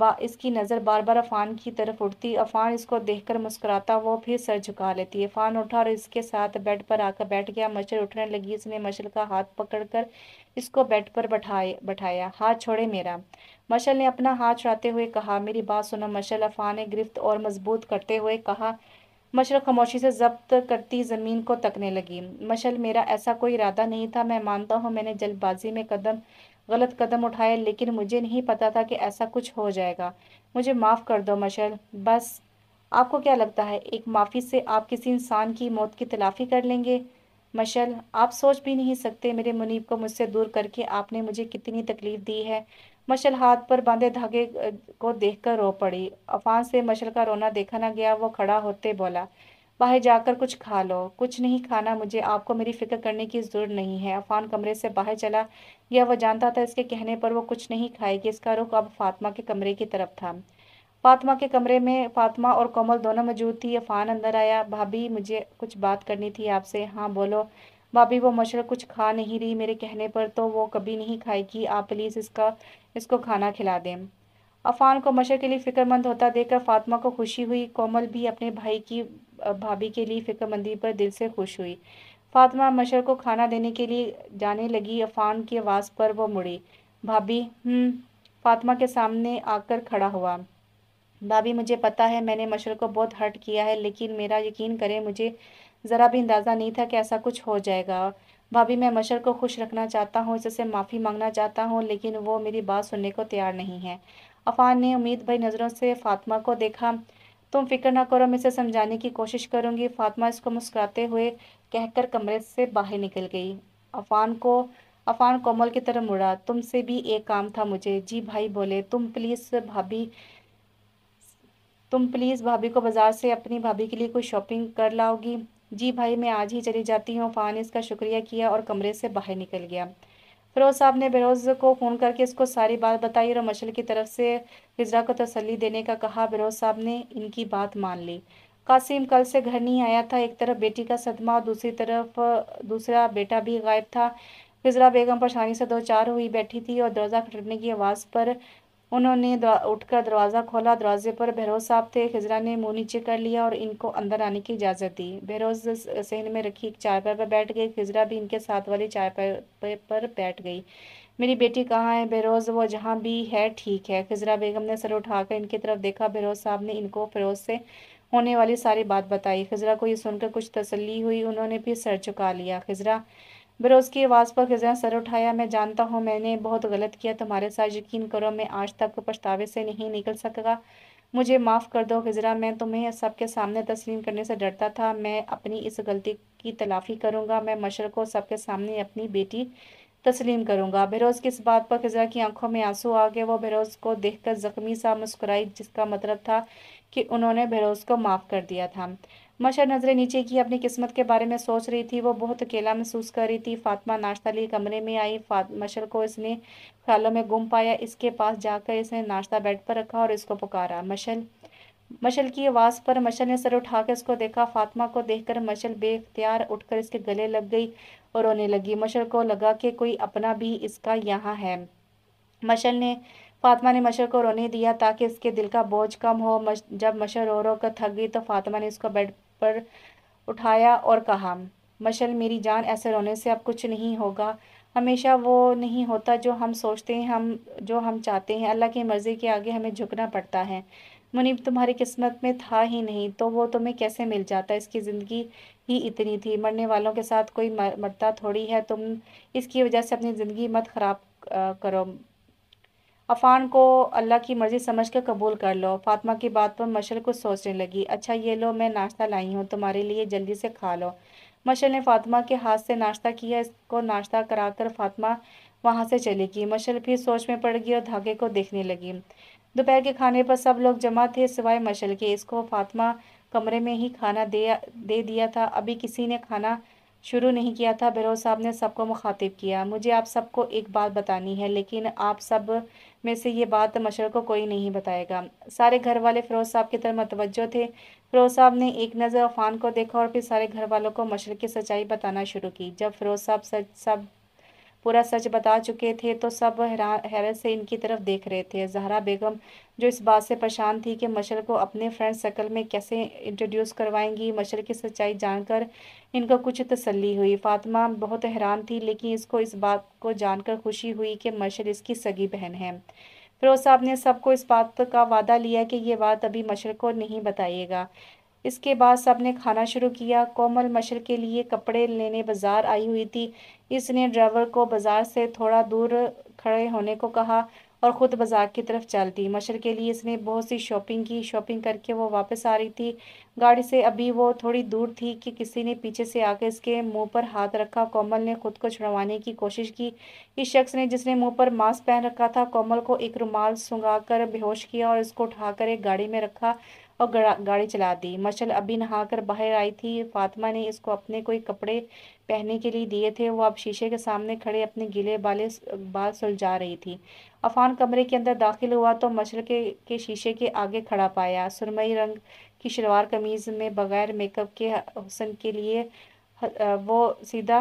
बा इसकी नज़र बार बार अफान की तरफ उठती अफान इसको देखकर मुस्कुराता वो फिर सर झुका लेती है अफान उठा और इसके साथ बेड पर आकर बैठ गया मछल उठने लगी इसने मछल का हाथ पकड़कर इसको बेड पर बैठाए बैठाया हाथ छोड़े मेरा मछल ने अपना हाथ छुड़ाते हुए कहा मेरी बात सुनो मछल अफान ने गिरफ्त और मजबूत करते हुए कहा मछल खामोशी से जब्त करती ज़मीन को तकने लगी मछल मेरा ऐसा कोई इरादा नहीं था मैं मानता हूँ मैंने जल्दबाजी में कदम गलत कदम उठाए लेकिन मुझे नहीं पता था कि ऐसा कुछ हो जाएगा मुझे माफ़ कर दो मशल बस आपको क्या लगता है एक माफ़ी से आप किसी इंसान की मौत की तलाफ़ी कर लेंगे मशल आप सोच भी नहीं सकते मेरे मुनीब को मुझसे दूर करके आपने मुझे कितनी तकलीफ़ दी है मशल हाथ पर बांधे धागे को देखकर रो पड़ी अफान से मशल का रोना देखा ना गया वो खड़ा होते बोला बाहर जाकर कुछ खा लो कुछ नहीं खाना मुझे आपको मेरी फ़िक्र करने की ज़रूरत नहीं है अफान कमरे से बाहर चला गया वह जानता था इसके कहने पर वो कुछ नहीं खाएगी इसका रुख अब फातिमा के कमरे की तरफ था फातिमा के कमरे में फातिमा और कोमल दोनों मौजूद थी अफान अंदर आया भाभी मुझे कुछ बात करनी थी आपसे हाँ बोलो भाभी वो मशरक कुछ खा नहीं रही मेरे कहने पर तो वो कभी नहीं खाएगी आप प्लीज़ इसका इसको खाना खिला दें अफान को मशर के लिए फ़िक्रमंद होता देखकर फातिमा को खुशी हुई कोमल भी अपने भाई की भाभी के लिए फिक्रमंदी पर दिल से खुश हुई फातिमा मशर को खाना देने के लिए जाने लगी अफान की आवाज़ पर वो मुड़ी भाभी हम्म, फातिमा के सामने आकर खड़ा हुआ भाभी मुझे पता है मैंने मशर को बहुत हर्ट किया है लेकिन मेरा यकीन करें मुझे ज़रा भी अंदाज़ा नहीं था कि ऐसा कुछ हो जाएगा भाभी मैं मशर को खुश रखना चाहता हूँ इससे माफ़ी मांगना चाहता हूँ लेकिन वो मेरी बात सुनने को तैयार नहीं है अफान ने उम्मीद भाई नज़रों से फातिमा को देखा तुम फिक्र ना करो मैं इसे समझाने की कोशिश करूँगी फातिमा इसको मुस्कुराते हुए कहकर कमरे से बाहर निकल गई अफान को अफान कोमल की तरफ मुड़ा तुमसे भी एक काम था मुझे जी भाई बोले तुम प्लीज़ भाभी तुम प्लीज़ भाभी को बाज़ार से अपनी भाभी के लिए कोई शॉपिंग कर लाओगी जी भाई मैं आज ही चली जाती हूँ अफान इसका शुक्रिया किया और कमरे से बाहर निकल गया फिरोज साहब ने बेरोज़ को फ़ोन करके इसको सारी बात बताई और मशल की तरफ से हिजरा को तसली देने का कहा बेरोज़ साहब ने इनकी बात मान ली कासिम कल से घर नहीं आया था एक तरफ बेटी का सदमा और दूसरी तरफ दूसरा बेटा भी गायब था हिजरा बेगम परेशानी से दो चार हुई बैठी थी और दरवाज़ा खटने की आवाज़ पर उन्होंने उठकर दरवाज़ा खोला दरवाजे पर बहरोज साहब थे खजरा ने मुँह नीचे कर लिया और इनको अंदर आने की इजाज़त दी बहरोज सहन में रखी एक चारपाई पर बैठ गई खजरा भी इनके साथ वाली चारपाई पर बैठ गई मेरी बेटी कहाँ है बहरोज वो जहाँ भी है ठीक है खजरा बेगम ने सर उठाकर इनकी तरफ देखा बहरोज साहब ने इनको फिरोज से होने वाली सारी बात बताई खजरा को ये सुनकर कुछ तसली हुई उन्होंने फिर सर चुका लिया खजरा बरोज़ की आवाज़ पर खजरा सर उठाया मैं जानता हूँ मैंने बहुत गलत किया तुम्हारे साथ यकीन करो मैं आज तक पछतावे से नहीं निकल सका मुझे माफ़ कर दो खजरा मैं तुम्हें सबके सामने तस्लीम करने से डरता था मैं अपनी इस गलती की तलाफ़ी करूँगा मैं मशर को सबके सामने अपनी बेटी तस्लीम करूँगा बहरोज़ की इस बात पर खजरा की आंखों में आंसू आ गए वो बहरोज़ को देखकर ज़ख्मी सा मुस्कुराई जिसका मतलब था कि उन्होंने बहरोज़ को माफ़ कर दिया था मशा नज़रें नीचे की अपनी किस्मत के बारे में सोच रही थी वो बहुत अकेला महसूस कर रही थी फातिमा नाश्ता लिए कमरे में आई मशर को इसने ख्यालों में गुम पाया इसके पास जाकर इसने नाश्ता बेड पर रखा और इसको पुकारा मशल मशल की आवाज़ पर मशल ने सर उठाकर उसको देखा फातिमा को देखकर मशल बेख्तियार उठकर इसके गले लग गई और रोने लगी मशल को लगा कि कोई अपना भी इसका यहाँ है मशल ने फातिमा ने मशर को रोने दिया ताकि इसके दिल का बोझ कम हो मश, जब मशर रो रो कर थक गई तो फातिमा ने इसको बेड पर उठाया और कहा मशल मेरी जान ऐसे रोने से अब कुछ नहीं होगा हमेशा वो नहीं होता जो हम सोचते हैं हम जो हम चाहते हैं अल्लाह की मर्ज़ी के आगे हमें झुकना पड़ता है मुनीब तुम्हारी किस्मत में था ही नहीं तो वो तुम्हें कैसे मिल जाता इसकी ज़िंदगी ही इतनी थी मरने वालों के साथ कोई मरता थोड़ी है तुम इसकी वजह से अपनी ज़िंदगी मत ख़राब करो अफ़ान को अल्लाह की मर्ज़ी समझ कर कबूल कर लो फातमा की बात पर मशल को सोचने लगी अच्छा ये लो मैं नाश्ता लाई हूँ तुम्हारे लिए जल्दी से खा लो मशल ने फातमा के हाथ से नाश्ता किया इसको नाश्ता कराकर फातिमा वहाँ से चली गई मशल फिर सोच में पड़ गई और धागे को देखने लगी दोपहर के खाने पर सब लोग जमा थे सिवाय मशल के इसको फातमा कमरे में ही खाना दे दे दिया था अभी किसी ने खाना शुरू नहीं किया था बेरोज साहब ने सबको मुखातिब किया मुझे आप सबको एक बात बतानी है लेकिन आप सब में से ये बात मशर को कोई नहीं बताएगा सारे घर वाले फ़िरोज़ साहब की तरफ मतवजो थे फ़िरोज़ साहब ने एक नज़र अफान को देखा और फिर सारे घर वालों को मशर की सच्चाई बताना शुरू की जब फ़िरोज़ साहब सच सब पूरा सच बता चुके थे तो सब हैरत से इनकी तरफ देख रहे थे जहरा बेगम जो इस बात से परेशान थी कि मशर को अपने फ्रेंड सर्कल में कैसे इंट्रोड्यूस करवाएंगी मशर की सच्चाई जानकर इनको कुछ तसल्ली हुई फातिमा बहुत हैरान थी लेकिन इसको इस बात को जानकर खुशी हुई कि मशर इसकी सगी बहन है फिरोज साहब ने सबको इस बात का वादा लिया कि ये बात अभी मशर को नहीं बताइएगा इसके बाद सब ने खाना शुरू किया कोमल मशर के लिए कपड़े लेने बाज़ार आई हुई थी इसने ड्राइवर को बाज़ार से थोड़ा दूर खड़े होने को कहा और ख़ुद बाज़ार की तरफ चल दी मशर के लिए इसने बहुत सी शॉपिंग की शॉपिंग करके वो वापस आ रही थी गाड़ी से अभी वो थोड़ी दूर थी कि किसी ने पीछे से आकर इसके मुंह पर हाथ रखा कोमल ने खुद को छुड़वाने की कोशिश की इस शख्स ने जिसने मुंह पर मास्क पहन रखा था कोमल को एक रुमाल सुंगा कर बेहोश किया और इसको उठाकर एक गाड़ी में रखा और गाड़ी चला दी मशल अभी नहाकर बाहर आई थी फातिमा ने इसको अपने कोई कपड़े पहनने के लिए दिए थे वो अब शीशे के सामने खड़े अपने गीले बाले बाल सुलझा रही थी अफान कमरे के अंदर दाखिल हुआ तो मशल के, के शीशे के आगे खड़ा पाया सुरमई रंग की शलवार कमीज़ में बगैर मेकअप के हुसन के लिए वो सीधा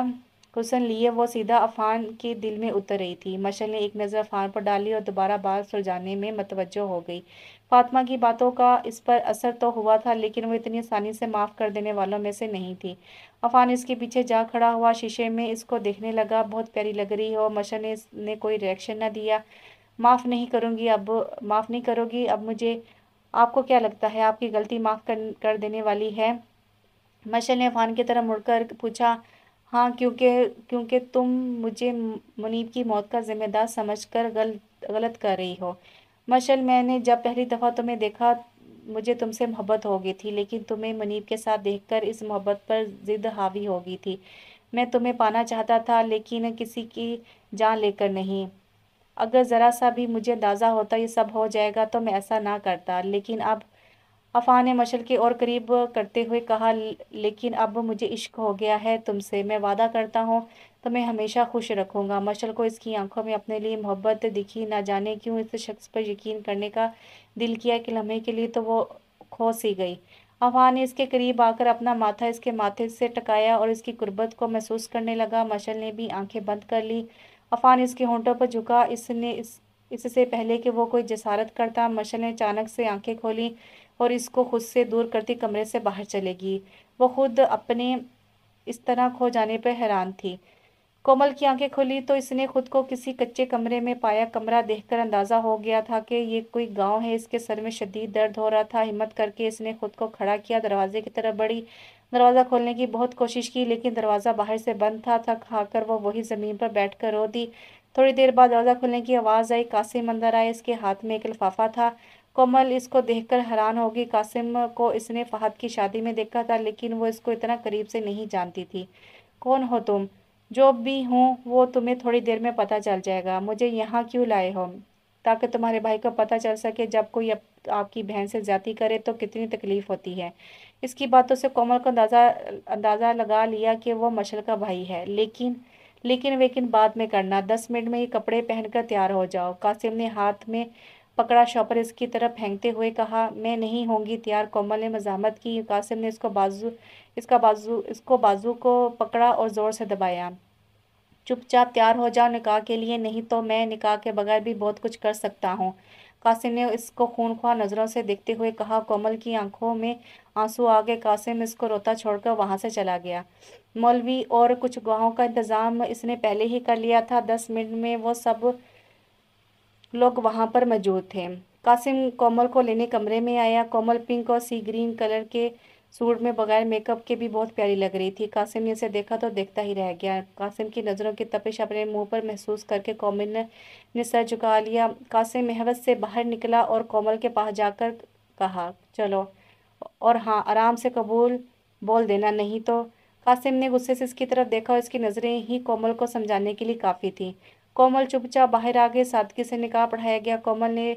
हुसन लिए वो सीधा अफान के दिल में उतर रही थी मशल ने एक नज़र अफान पर डाली और दोबारा बाल सुलझाने में मतवजो हो गई फातमा की बातों का इस पर असर तो हुआ था लेकिन वो इतनी आसानी से माफ़ कर देने वालों में से नहीं थी अफान इसके पीछे जा खड़ा हुआ शीशे में इसको देखने लगा बहुत प्यारी लग रही हो मशा ने इसने कोई रिएक्शन ना दिया माफ़ नहीं करूँगी अब माफ़ नहीं करोगी अब मुझे आपको क्या लगता है आपकी गलती माफ़ कर, कर देने वाली है मशा ने अफान की तरफ मुड़कर पूछा हाँ क्योंकि क्योंकि तुम मुझे मुनीब की मौत का जिम्मेदार समझ गलत गलत कर रही हो मशल मैंने जब पहली दफ़ा तुम्हें देखा मुझे तुमसे मोहब्बत हो गई थी लेकिन तुम्हें मुनीब के साथ देखकर इस मोहब्बत पर ज़िद हावी हो गई थी मैं तुम्हें पाना चाहता था लेकिन किसी की जान लेकर नहीं अगर ज़रा सा भी मुझे अंदाज़ा होता ये सब हो जाएगा तो मैं ऐसा ना करता लेकिन अब अफ़ान ने मशल के और करीब करते हुए कहा लेकिन अब मुझे इश्क हो गया है तुमसे मैं वादा करता हूँ तो मैं हमेशा खुश रखूँगा मशल को इसकी आंखों में अपने लिए मोहब्बत दिखी ना जाने क्यों इस शख्स पर यकीन करने का दिल किया कि लम्हे के लिए तो वो खो ही गई अफा ने इसके करीब आकर अपना माथा इसके माथे से टकाया और इसकी गुर्बत को महसूस करने लगा मशल ने भी आंखें बंद कर ली अफ़ान इसके होंठों पर झुका इसने इस इससे पहले कि वो कोई जसारत करता मशल ने अचानक से आंखें खोली और इसको खुद से दूर करती कमरे से बाहर चलेगी वो खुद अपने इस तरह खो जाने पर हैरान थी कोमल की आंखें खुली तो इसने खुद को किसी कच्चे कमरे में पाया कमरा देखकर अंदाज़ा हो गया था कि ये कोई गांव है इसके सर में शदीद दर्द हो रहा था हिम्मत करके इसने खुद को खड़ा किया दरवाजे की तरफ बढ़ी दरवाज़ा खोलने की बहुत कोशिश की लेकिन दरवाज़ा बाहर से बंद था था खाकर वो वही ज़मीन पर बैठ कर रो दी थोड़ी देर बाद दरवाज़ा खुलने की आवाज़ आई कासिम अंदर आए इसके हाथ में एक लिफाफा था कोमल इसको देखकर हैरान होगी कासिम को इसने फहद की शादी में देखा था लेकिन वो इसको इतना करीब से नहीं जानती थी कौन हो तुम जो भी हूँ वो तुम्हें थोड़ी देर में पता चल जाएगा मुझे यहाँ क्यों लाए हो ताकि तुम्हारे भाई को पता चल सके जब कोई अप, आपकी बहन से ज़्यादा करे तो कितनी तकलीफ़ होती है इसकी बातों से कोमल को अंदाज़ा अंदाज़ा लगा लिया कि वो मशल का भाई है लेकिन लेकिन वेकिन बाद में करना दस मिनट में ये कपड़े पहनकर तैयार हो जाओ कासिम ने हाथ में पकड़ा शॉपर इसकी तरफ फेंकते हुए कहा मैं नहीं होंगी तैयार कोमल ने मजामत की कासिम ने इसको बाजू इसका बाजू इसको बाजू को पकड़ा और ज़ोर से दबाया चुपचाप तैयार हो जाओ निकाह के लिए नहीं तो मैं निकाह के बगैर भी बहुत कुछ कर सकता हूँ कासिम ने इसको खून ख्वा नज़रों से देखते हुए कहा कोमल की आंखों में आंसू आ गए कासिम इसको रोता छोड़कर वहाँ से चला गया मौलवी और कुछ गाहों का इंतज़ाम इसने पहले ही कर लिया था दस मिनट में वो सब लोग वहाँ पर मौजूद थे कासिम कोमल को लेने कमरे में आया कोमल पिंक और सी ग्रीन कलर के सूट में बगैर मेकअप के भी बहुत प्यारी लग रही थी कासिम ने उसे देखा तो देखता ही रह गया कासिम की नज़रों की तपिश अपने मुंह पर महसूस करके कोमल ने, ने सर झुका लिया कासिम मेहवत से बाहर निकला और कोमल के पास जाकर कहा चलो और हाँ आराम से कबूल बोल देना नहीं तो कासिम ने गुस्से से इसकी तरफ देखा और इसकी नज़रें ही कोमल को समझाने के लिए काफ़ी थी कोमल चुपचाप बाहर आ गए सादगी से निकाह पढ़ाया गया कोमल ने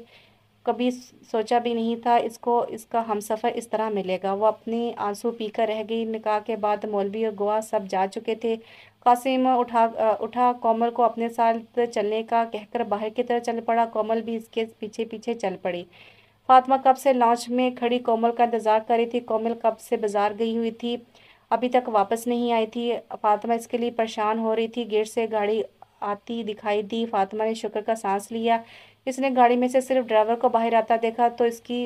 कभी सोचा भी नहीं था इसको इसका हम सफ़र इस तरह मिलेगा वो अपने आंसू पीकर रह गई निकाह के बाद मौलवी और गोवा सब जा चुके थे कासिम उठा उठा कोमल को अपने साथ चलने का कहकर बाहर की तरह चल पड़ा कोमल भी इसके पीछे पीछे चल पड़ी फातिमा कब से लॉन्च में खड़ी कोमल का इंतज़ार कर रही थी कोमल कब से बाजार गई हुई थी अभी तक वापस नहीं आई थी फातिमा इसके लिए परेशान हो रही थी गेट से गाड़ी आती दिखाई दी फातिमा ने शुक्र का सांस लिया इसने गाड़ी में से सिर्फ ड्राइवर को बाहर आता देखा तो इसकी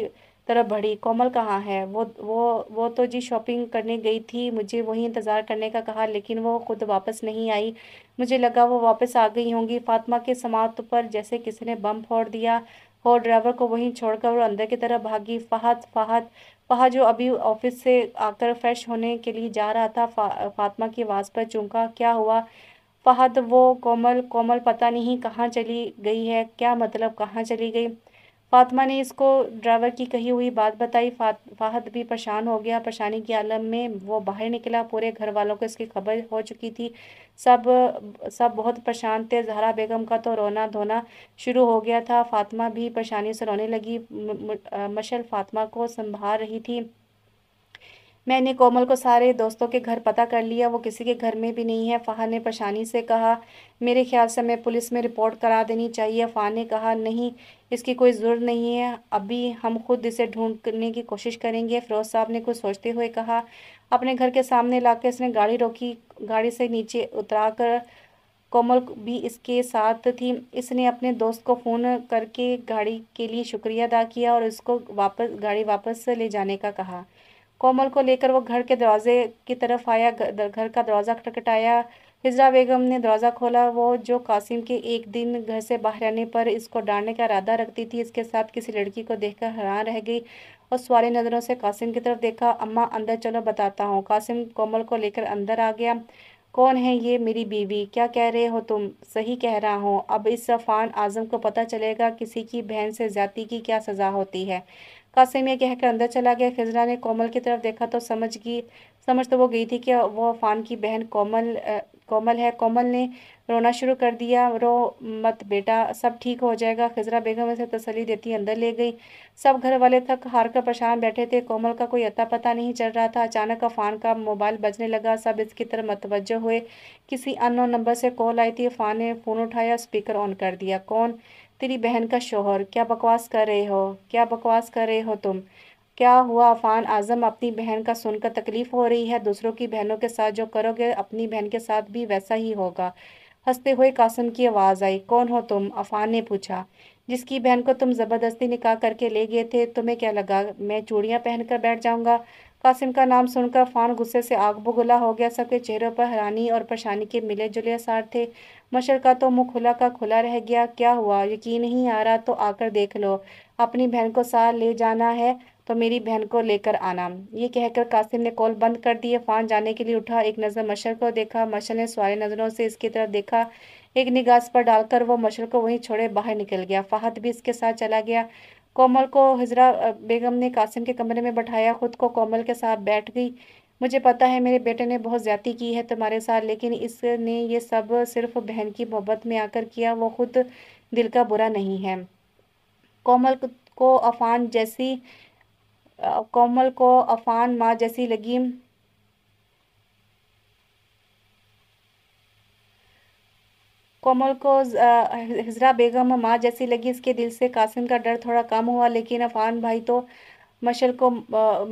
तरफ बढ़ी कोमल कहाँ है वो वो वो तो जी शॉपिंग करने गई थी मुझे वही इंतज़ार करने का कहा लेकिन वो खुद वापस नहीं आई मुझे लगा वो वापस आ गई होंगी फातिमा के समाप्त पर जैसे किसी ने बम फोड़ दिया और ड्राइवर को वहीं छोड़कर और अंदर की तरफ भागी फाहत फाहत फाह जो अभी ऑफिस से आकर फ्रेश होने के लिए जा रहा था फा, फातिमा की आवाज़ पर चूंका क्या हुआ पहत वो कोमल कोमल पता नहीं कहाँ चली गई है क्या मतलब कहाँ चली गई फातिमा ने इसको ड्राइवर की कही हुई बात बताई फाहद भी परेशान हो गया परेशानी के आलम में वो बाहर निकला पूरे घर वालों को इसकी खबर हो चुकी थी सब सब बहुत परेशान थे जहरा बेगम का तो रोना धोना शुरू हो गया था फातिमा भी परेशानी से रोने लगी मशल फातिमा को संभाल रही थी मैंने कोमल को सारे दोस्तों के घर पता कर लिया वो किसी के घर में भी नहीं है फाह ने परेशानी से कहा मेरे ख्याल से हमें पुलिस में रिपोर्ट करा देनी चाहिए फाह ने कहा नहीं इसकी कोई ज़रूरत नहीं है अभी हम खुद इसे ढूंढने की कोशिश करेंगे फ़िरोज़ साहब ने कुछ सोचते हुए कहा अपने घर के सामने ला इसने गाड़ी रोकी गाड़ी से नीचे उतरा कर कोमल भी इसके साथ थी इसने अपने दोस्त को फ़ोन करके गाड़ी के लिए शुक्रिया अदा किया और इसको वापस गाड़ी वापस ले जाने का कहा कोमल को लेकर वो घर के दरवाजे की तरफ आया घर का दरवाज़ा खटखटाया हिजरा बेगम ने दरवाज़ा खोला वो जो कासिम के एक दिन घर से बाहर आने पर इसको डांटने का इरादा रखती थी इसके साथ किसी लड़की को देखकर हैरान रह गई और सवाली नज़रों से कासिम की तरफ देखा अम्मा अंदर चलो बताता हूँ कासिम कोमल को लेकर अंदर आ गया कौन है ये मेरी बीवी क्या कह रहे हो तुम सही कह रहा हूँ अब इस अफान आज़म को पता चलेगा किसी की बहन से ज़्यादा की क्या सज़ा होती है कासिम यह कहकर अंदर चला गया खजरा ने कोमल की तरफ देखा तो समझ गई समझ तो वो गई थी कि वो अफान की बहन कोमल कोमल है कोमल ने रोना शुरू कर दिया रो मत बेटा सब ठीक हो जाएगा खजरा बेगम से तसली देती अंदर ले गई सब घर वाले थक हार कर परेशान बैठे थे कोमल का कोई अता पता नहीं चल रहा था अचानक अफान का मोबाइल बजने लगा सब इसकी तरफ मतवज हुए किसी अननोन नंबर से कॉल आई थी अफान ने फ़ोन उठाया स्पीकर ऑन कर दिया कौन तेरी बहन का शोहर क्या बकवास कर रहे हो क्या बकवास कर रहे हो तुम क्या हुआ अफान आज़म अपनी बहन का सुनकर तकलीफ़ हो रही है दूसरों की बहनों के साथ जो करोगे अपनी बहन के साथ भी वैसा ही होगा हंसते हुए कासम की आवाज़ आई कौन हो तुम अफान ने पूछा जिसकी बहन को तुम ज़बरदस्ती निकाह करके ले गए थे तुम्हें क्या लगा मैं चूड़ियाँ पहन बैठ जाऊँगा कासिम का नाम सुनकर फ़ान गुस्से से आग बुगुला हो गया सबके चेहरों पर हैरानी और परेशानी के मिले जुले आसार थे मशर का तो मुँह खुला का खुला रह गया क्या हुआ यकीन नहीं आ रहा तो आकर देख लो अपनी बहन को साथ ले जाना है तो मेरी बहन को लेकर आना ये कहकर कासिम ने कॉल बंद कर दिए फान जाने के लिए उठा एक नज़र मशर को देखा मशर ने सारे नज़रों से इसकी तरफ देखा एक निगाह पर डालकर वो मशर को वहीं छोड़े बाहर निकल गया फाहत भी इसके साथ चला गया कोमल को हजरा बेगम ने कासिम के कमरे में बैठाया खुद को कोमल के साथ बैठ गई मुझे पता है मेरे बेटे ने बहुत ज़्यादा की है तुम्हारे साथ लेकिन इसने ये सब सिर्फ बहन की मोहब्बत में आकर किया वो खुद दिल का बुरा नहीं है कोमल को अफान जैसी कोमल को अफान माँ जैसी लगी कोमल को हिजरा बेगम माँ जैसी लगी इसके दिल से कासिम का डर थोड़ा कम हुआ लेकिन अफान भाई तो मशल को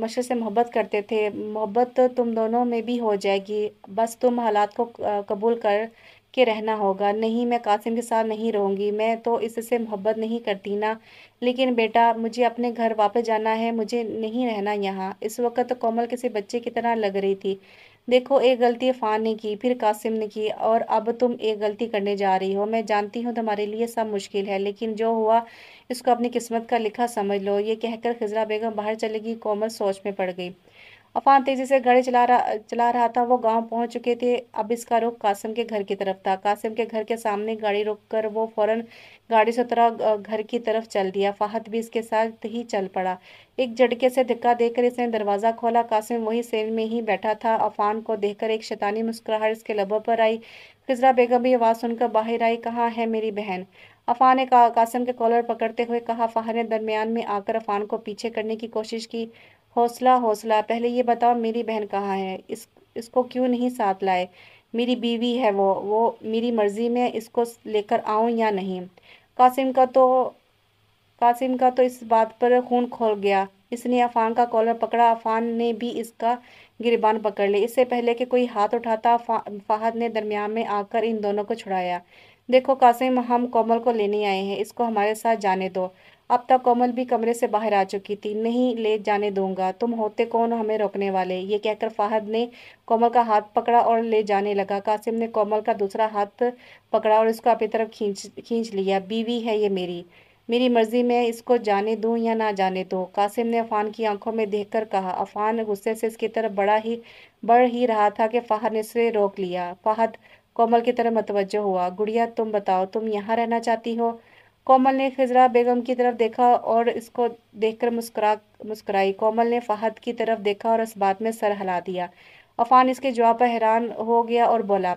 मशल से मोहब्बत करते थे मोहब्बत तो तुम दोनों में भी हो जाएगी बस तुम हालात को कबूल कर के रहना होगा नहीं मैं कासिम के साथ नहीं रहूँगी मैं तो इससे मोहब्बत नहीं करती ना लेकिन बेटा मुझे अपने घर वापस जाना है मुझे नहीं रहना यहाँ इस वक्त तो कोमल किसी बच्चे की तरह लग रही थी देखो एक गलती फ़ान ने की फिर कासिम ने की और अब तुम एक गलती करने जा रही हो मैं जानती हूँ तुम्हारे लिए सब मुश्किल है लेकिन जो हुआ इसको अपनी किस्मत का लिखा समझ लो ये कहकर खजरा बेगम बाहर चलेगी कोमल सोच में पड़ गई अफान तेजी से गाड़ी चला रहा चला रहा था वो गांव पहुंच चुके थे अब इसका रुख कासिम के घर की तरफ था कासिम के घर के सामने गाड़ी रोककर वो फौरन गाड़ी से उतरा घर की तरफ चल दिया फाहत भी इसके साथ ही चल पड़ा एक झटके से धक्का देकर इसने दरवाज़ा खोला कासिम वही सेल में ही बैठा था अफान को देखकर एक शैतानी मुस्कुराहट इसके लबों पर आई खिजरा बेगम भी आवाज़ सुनकर बाहर आई कहाँ है मेरी बहन अफान ने कासिम के कॉलर पकड़ते हुए कहा फाहर ने दरमियान में आकर अफान को पीछे करने की कोशिश की हौसला हौसला पहले ये बताओ मेरी बहन कहाँ है इस इसको क्यों नहीं साथ लाए मेरी बीवी है वो वो मेरी मर्ज़ी में इसको लेकर आऊँ या नहीं कासिम का तो कासिम का तो इस बात पर खून खोल गया इसने अफान का कॉलर पकड़ा अफान ने भी इसका गिरबान पकड़ लिया इससे पहले कि कोई हाथ उठाता फाहद ने दरमियान में आकर इन दोनों को छुड़ाया देखो कासिम हम कोमल को लेने आए हैं इसको हमारे साथ जाने दो अब तक कोमल भी कमरे से बाहर आ चुकी थी नहीं ले जाने दूंगा तुम होते कौन हमें रोकने वाले ये कहकर फाहद ने कोमल का हाथ पकड़ा और ले जाने लगा कासिम ने कोमल का दूसरा हाथ पकड़ा और इसको अपनी तरफ खींच खींच लिया बीवी है ये मेरी मेरी मर्ज़ी में इसको जाने दूँ या ना जाने दूँ कासिम ने अफान की आंखों में कर कहा अफान गुस्से से इसकी तरफ बड़ा ही बढ़ ही रहा था कि फ़ाहद ने इसे रोक लिया फ़ाहद कोमल की तरह मतवजह हुआ गुड़िया तुम बताओ तुम यहाँ रहना चाहती हो कोमल ने खजरा बेगम की तरफ देखा और इसको देखकर मुस्कुरा मुस्कुराई कोमल ने फ़हद की तरफ देखा और इस बात में सर हिला दिया अफान इसके जवाब पर हैरान हो गया और बोला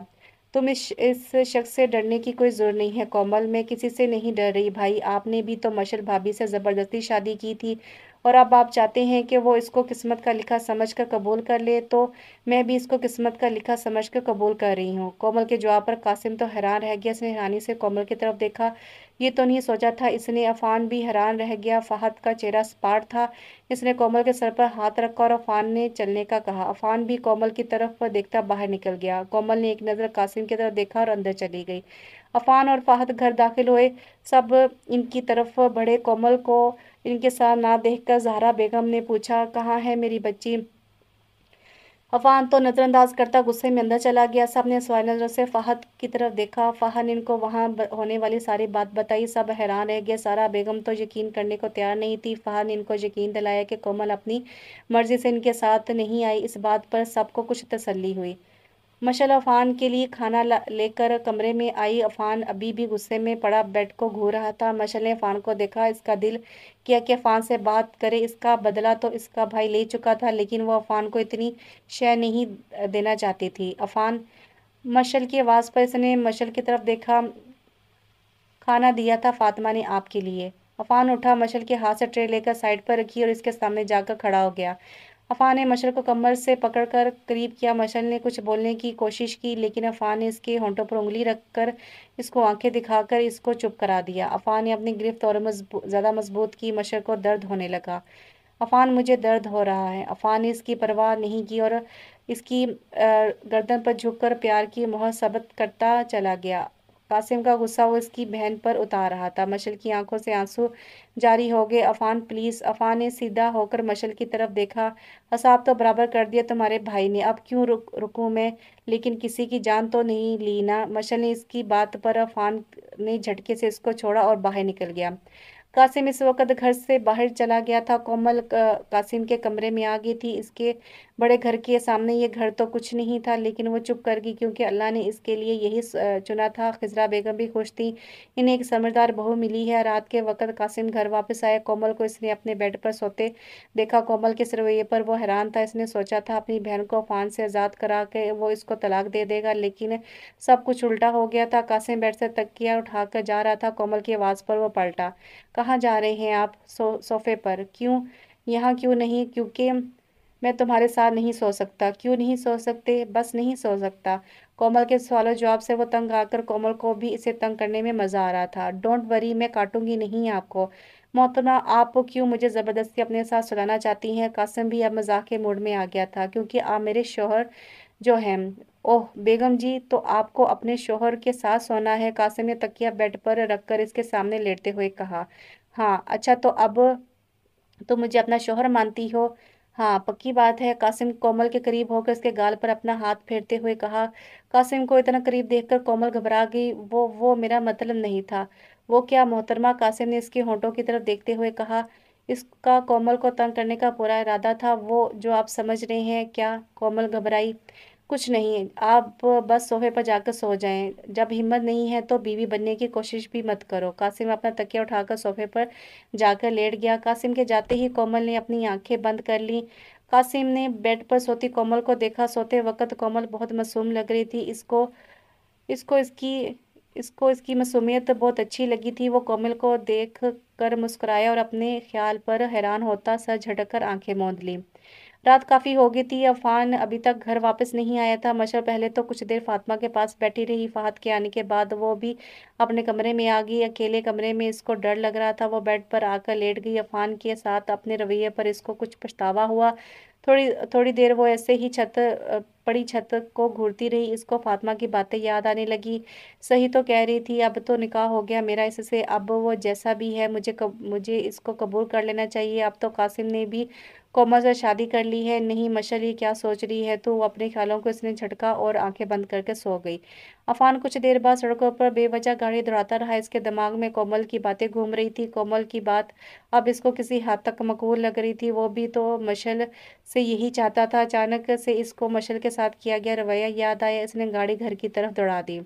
तुम इस इस शख्स से डरने की कोई ज़रूरत नहीं है कोमल मैं किसी से नहीं डर रही भाई आपने भी तो मशर भाभी से ज़बरदस्ती शादी की थी और अब आप चाहते हैं कि वो इसको किस्मत का लिखा समझ कर कबूल कर ले तो मैं भी इसको किस्मत का लिखा समझ कर कबूल कर रही हूँ कोमल के जवाब पर कासिम तो हैरान रह गया इसने हैरानी से कोमल की तरफ देखा ये तो नहीं सोचा था इसने अफान भी हैरान रह गया फ़ाहत का चेहरा स्पाट था इसने कोमल के सर पर हाथ रखा और अफान ने चलने का कहा अफान भी कोमल की तरफ देखता बाहर निकल गया कोमल ने एक नज़र कासिम की तरफ देखा और अंदर चली गई अफान और फाहत घर दाखिल हुए सब इनकी तरफ बढ़े कोमल को इनके साथ ना देखकर जहरा बेगम ने पूछा कहाँ है मेरी बच्ची अफान तो नज़रअंदाज करता गुस्से में अंदर चला गया सब ने सवाल नज़र से फ़हद की तरफ देखा फ़हद इनको वहाँ होने वाली सारी बात बताई सब हैरान रह गए सारा बेगम तो यकीन करने को तैयार नहीं थी फ़हद ने इनको यकीन दिलाया कि कोमल अपनी मर्ज़ी से इनके साथ नहीं आई इस बात पर सबको कुछ तसल्ली हुई मशल अफ़ान के लिए खाना लेकर कमरे में आई अफ़ान अभी भी गुस्से में पड़ा बेड को घूर रहा था मशल ने फ़ान को देखा इसका दिल किया कि अफ़ान से बात करे इसका बदला तो इसका भाई ले चुका था लेकिन वह अफ़ान को इतनी शय नहीं देना चाहती थी अफ़ान मशल की आवाज़ पर इसने मशल की तरफ देखा खाना दिया था फातिमा ने आपके लिए अफान उठा मशल के हाथ से ट्रे लेकर साइड पर रखी और इसके सामने जाकर खड़ा हो गया अफ़ान ने मशर को कमर से पकड़कर करीब किया मशर ने कुछ बोलने की कोशिश की लेकिन अफ़ान ने इसके होंठों पर उंगली रखकर इसको आंखें दिखाकर इसको चुप करा दिया अफ़ान ने अपनी गिरफ्त और मजबू ज़्यादा मजबूत की मशर को दर्द होने लगा अफ़ान मुझे दर्द हो रहा है अफ़ान ने इसकी परवाह नहीं की और इसकी गर्दन पर झुककर प्यार की मोहब्बत करता चला गया कासिम का गुस्सा वो इसकी बहन पर उतार रहा था मशल की आंखों से आंसू जारी हो गए अफान प्लीज़ अफान ने सीधा होकर मशल की तरफ देखा हसाब तो बराबर कर दिया तुम्हारे भाई ने अब क्यों रुक रुकू मैं लेकिन किसी की जान तो नहीं ली ना मशल ने इसकी बात पर अफान ने झटके से इसको छोड़ा और बाहर निकल गया कासिम इस वक्त घर से बाहर चला गया था कोमल कासिम के कमरे में आ गई थी इसके बड़े घर के सामने ये घर तो कुछ नहीं था लेकिन वो चुप कर गई क्योंकि अल्लाह ने इसके लिए यही चुना था खजरा बेगम भी खुश थी इन्हें एक समझदार बहू मिली है रात के वक्त कासिम घर वापस आया कोमल को इसने अपने बेड पर सोते देखा कोमल के रवैये पर वो हैरान था इसने सोचा था अपनी बहन को फान से आज़ाद करा के वो इसको तलाक दे देगा लेकिन सब कुछ उल्टा हो गया था कासिम बेड से तकिया उठा जा रहा था कोमल की आवाज़ पर वो पलटा कहाँ जा रहे हैं आप सो सोफ़े पर क्यों यहाँ क्यों नहीं क्योंकि मैं तुम्हारे साथ नहीं सो सकता क्यों नहीं सो सकते बस नहीं सो सकता कोमल के सवाल जवाब से वो तंग आकर कोमल को भी इसे तंग करने में मज़ा आ रहा था डोंट वरी मैं काटूंगी नहीं आपको मोहतरमा आप क्यों मुझे ज़बरदस्ती अपने साथ सुलाना चाहती हैं कासम भी अब मजाक के मूड में आ गया था क्योंकि आप मेरे शोहर जो है ओह बेगम जी तो आपको अपने शोहर के साथ सोना है कासिम ने तकिया बेड पर रखकर इसके सामने लेटते हुए कहा हाँ अच्छा तो अब तो मुझे अपना शोहर मानती हो हाँ पक्की बात है कासिम कोमल के करीब होकर उसके गाल पर अपना हाथ फेरते हुए कहा कासिम को इतना करीब देखकर कोमल घबरा गई वो वो मेरा मतलब नहीं था वो क्या मोहतरमा कासिम ने इसके होंठों की तरफ देखते हुए कहा इसका कोमल को तंग करने का पूरा इरादा था वो जो आप समझ रहे हैं क्या कोमल घबराई कुछ नहीं आप बस सोफे पर जाकर सो जाएं जब हिम्मत नहीं है तो बीवी बनने की कोशिश भी मत करो कासिम अपना तकिया उठाकर सोफे पर जाकर लेट गया कासिम के जाते ही कोमल ने अपनी आंखें बंद कर ली कासिम ने बेड पर सोती कोमल को देखा सोते वक्त कोमल बहुत मासूम लग रही थी इसको इसको इसकी इसको इसकी मसूमियत बहुत अच्छी लगी थी वो कोमल को देख कर मुस्कुराया और अपने ख्याल पर हैरान होता सर झटक कर आँखें मोद ली रात काफ़ी हो गई थी अफान अभी तक घर वापस नहीं आया था मशर पहले तो कुछ देर फातिमा के पास बैठी रही फाहत के आने के बाद वो भी अपने कमरे में आ गई अकेले कमरे में इसको डर लग रहा था वो बेड पर आकर लेट गई अफान के साथ अपने रवैये पर इसको कुछ पछतावा हुआ थोड़ी थोड़ी देर वो ऐसे ही छत पड़ी छत को घूरती रही इसको फातिमा की बातें याद आने लगी सही तो कह रही थी अब तो निकाह हो गया मेरा इससे अब वो जैसा भी है मुझे कब मुझे इसको कबूल कर लेना चाहिए अब तो कासिम ने भी कोमा से शादी कर ली है नहीं मशल ये क्या सोच रही है तो वो अपने ख्यालों को इसने झटका और आंखें बंद करके सो गई अफान कुछ देर बाद सड़कों पर बेवजह गाड़ी दौड़ाता रहा इसके दिमाग में कोमल की बातें घूम रही थी कोमल की बात अब इसको किसी हद तक मकबूल लग रही थी वो भी तो मशल से यही चाहता था अचानक से इसको मशल के साथ किया गया रवैया याद आया इसने गाड़ी घर की तरफ दौड़ा दी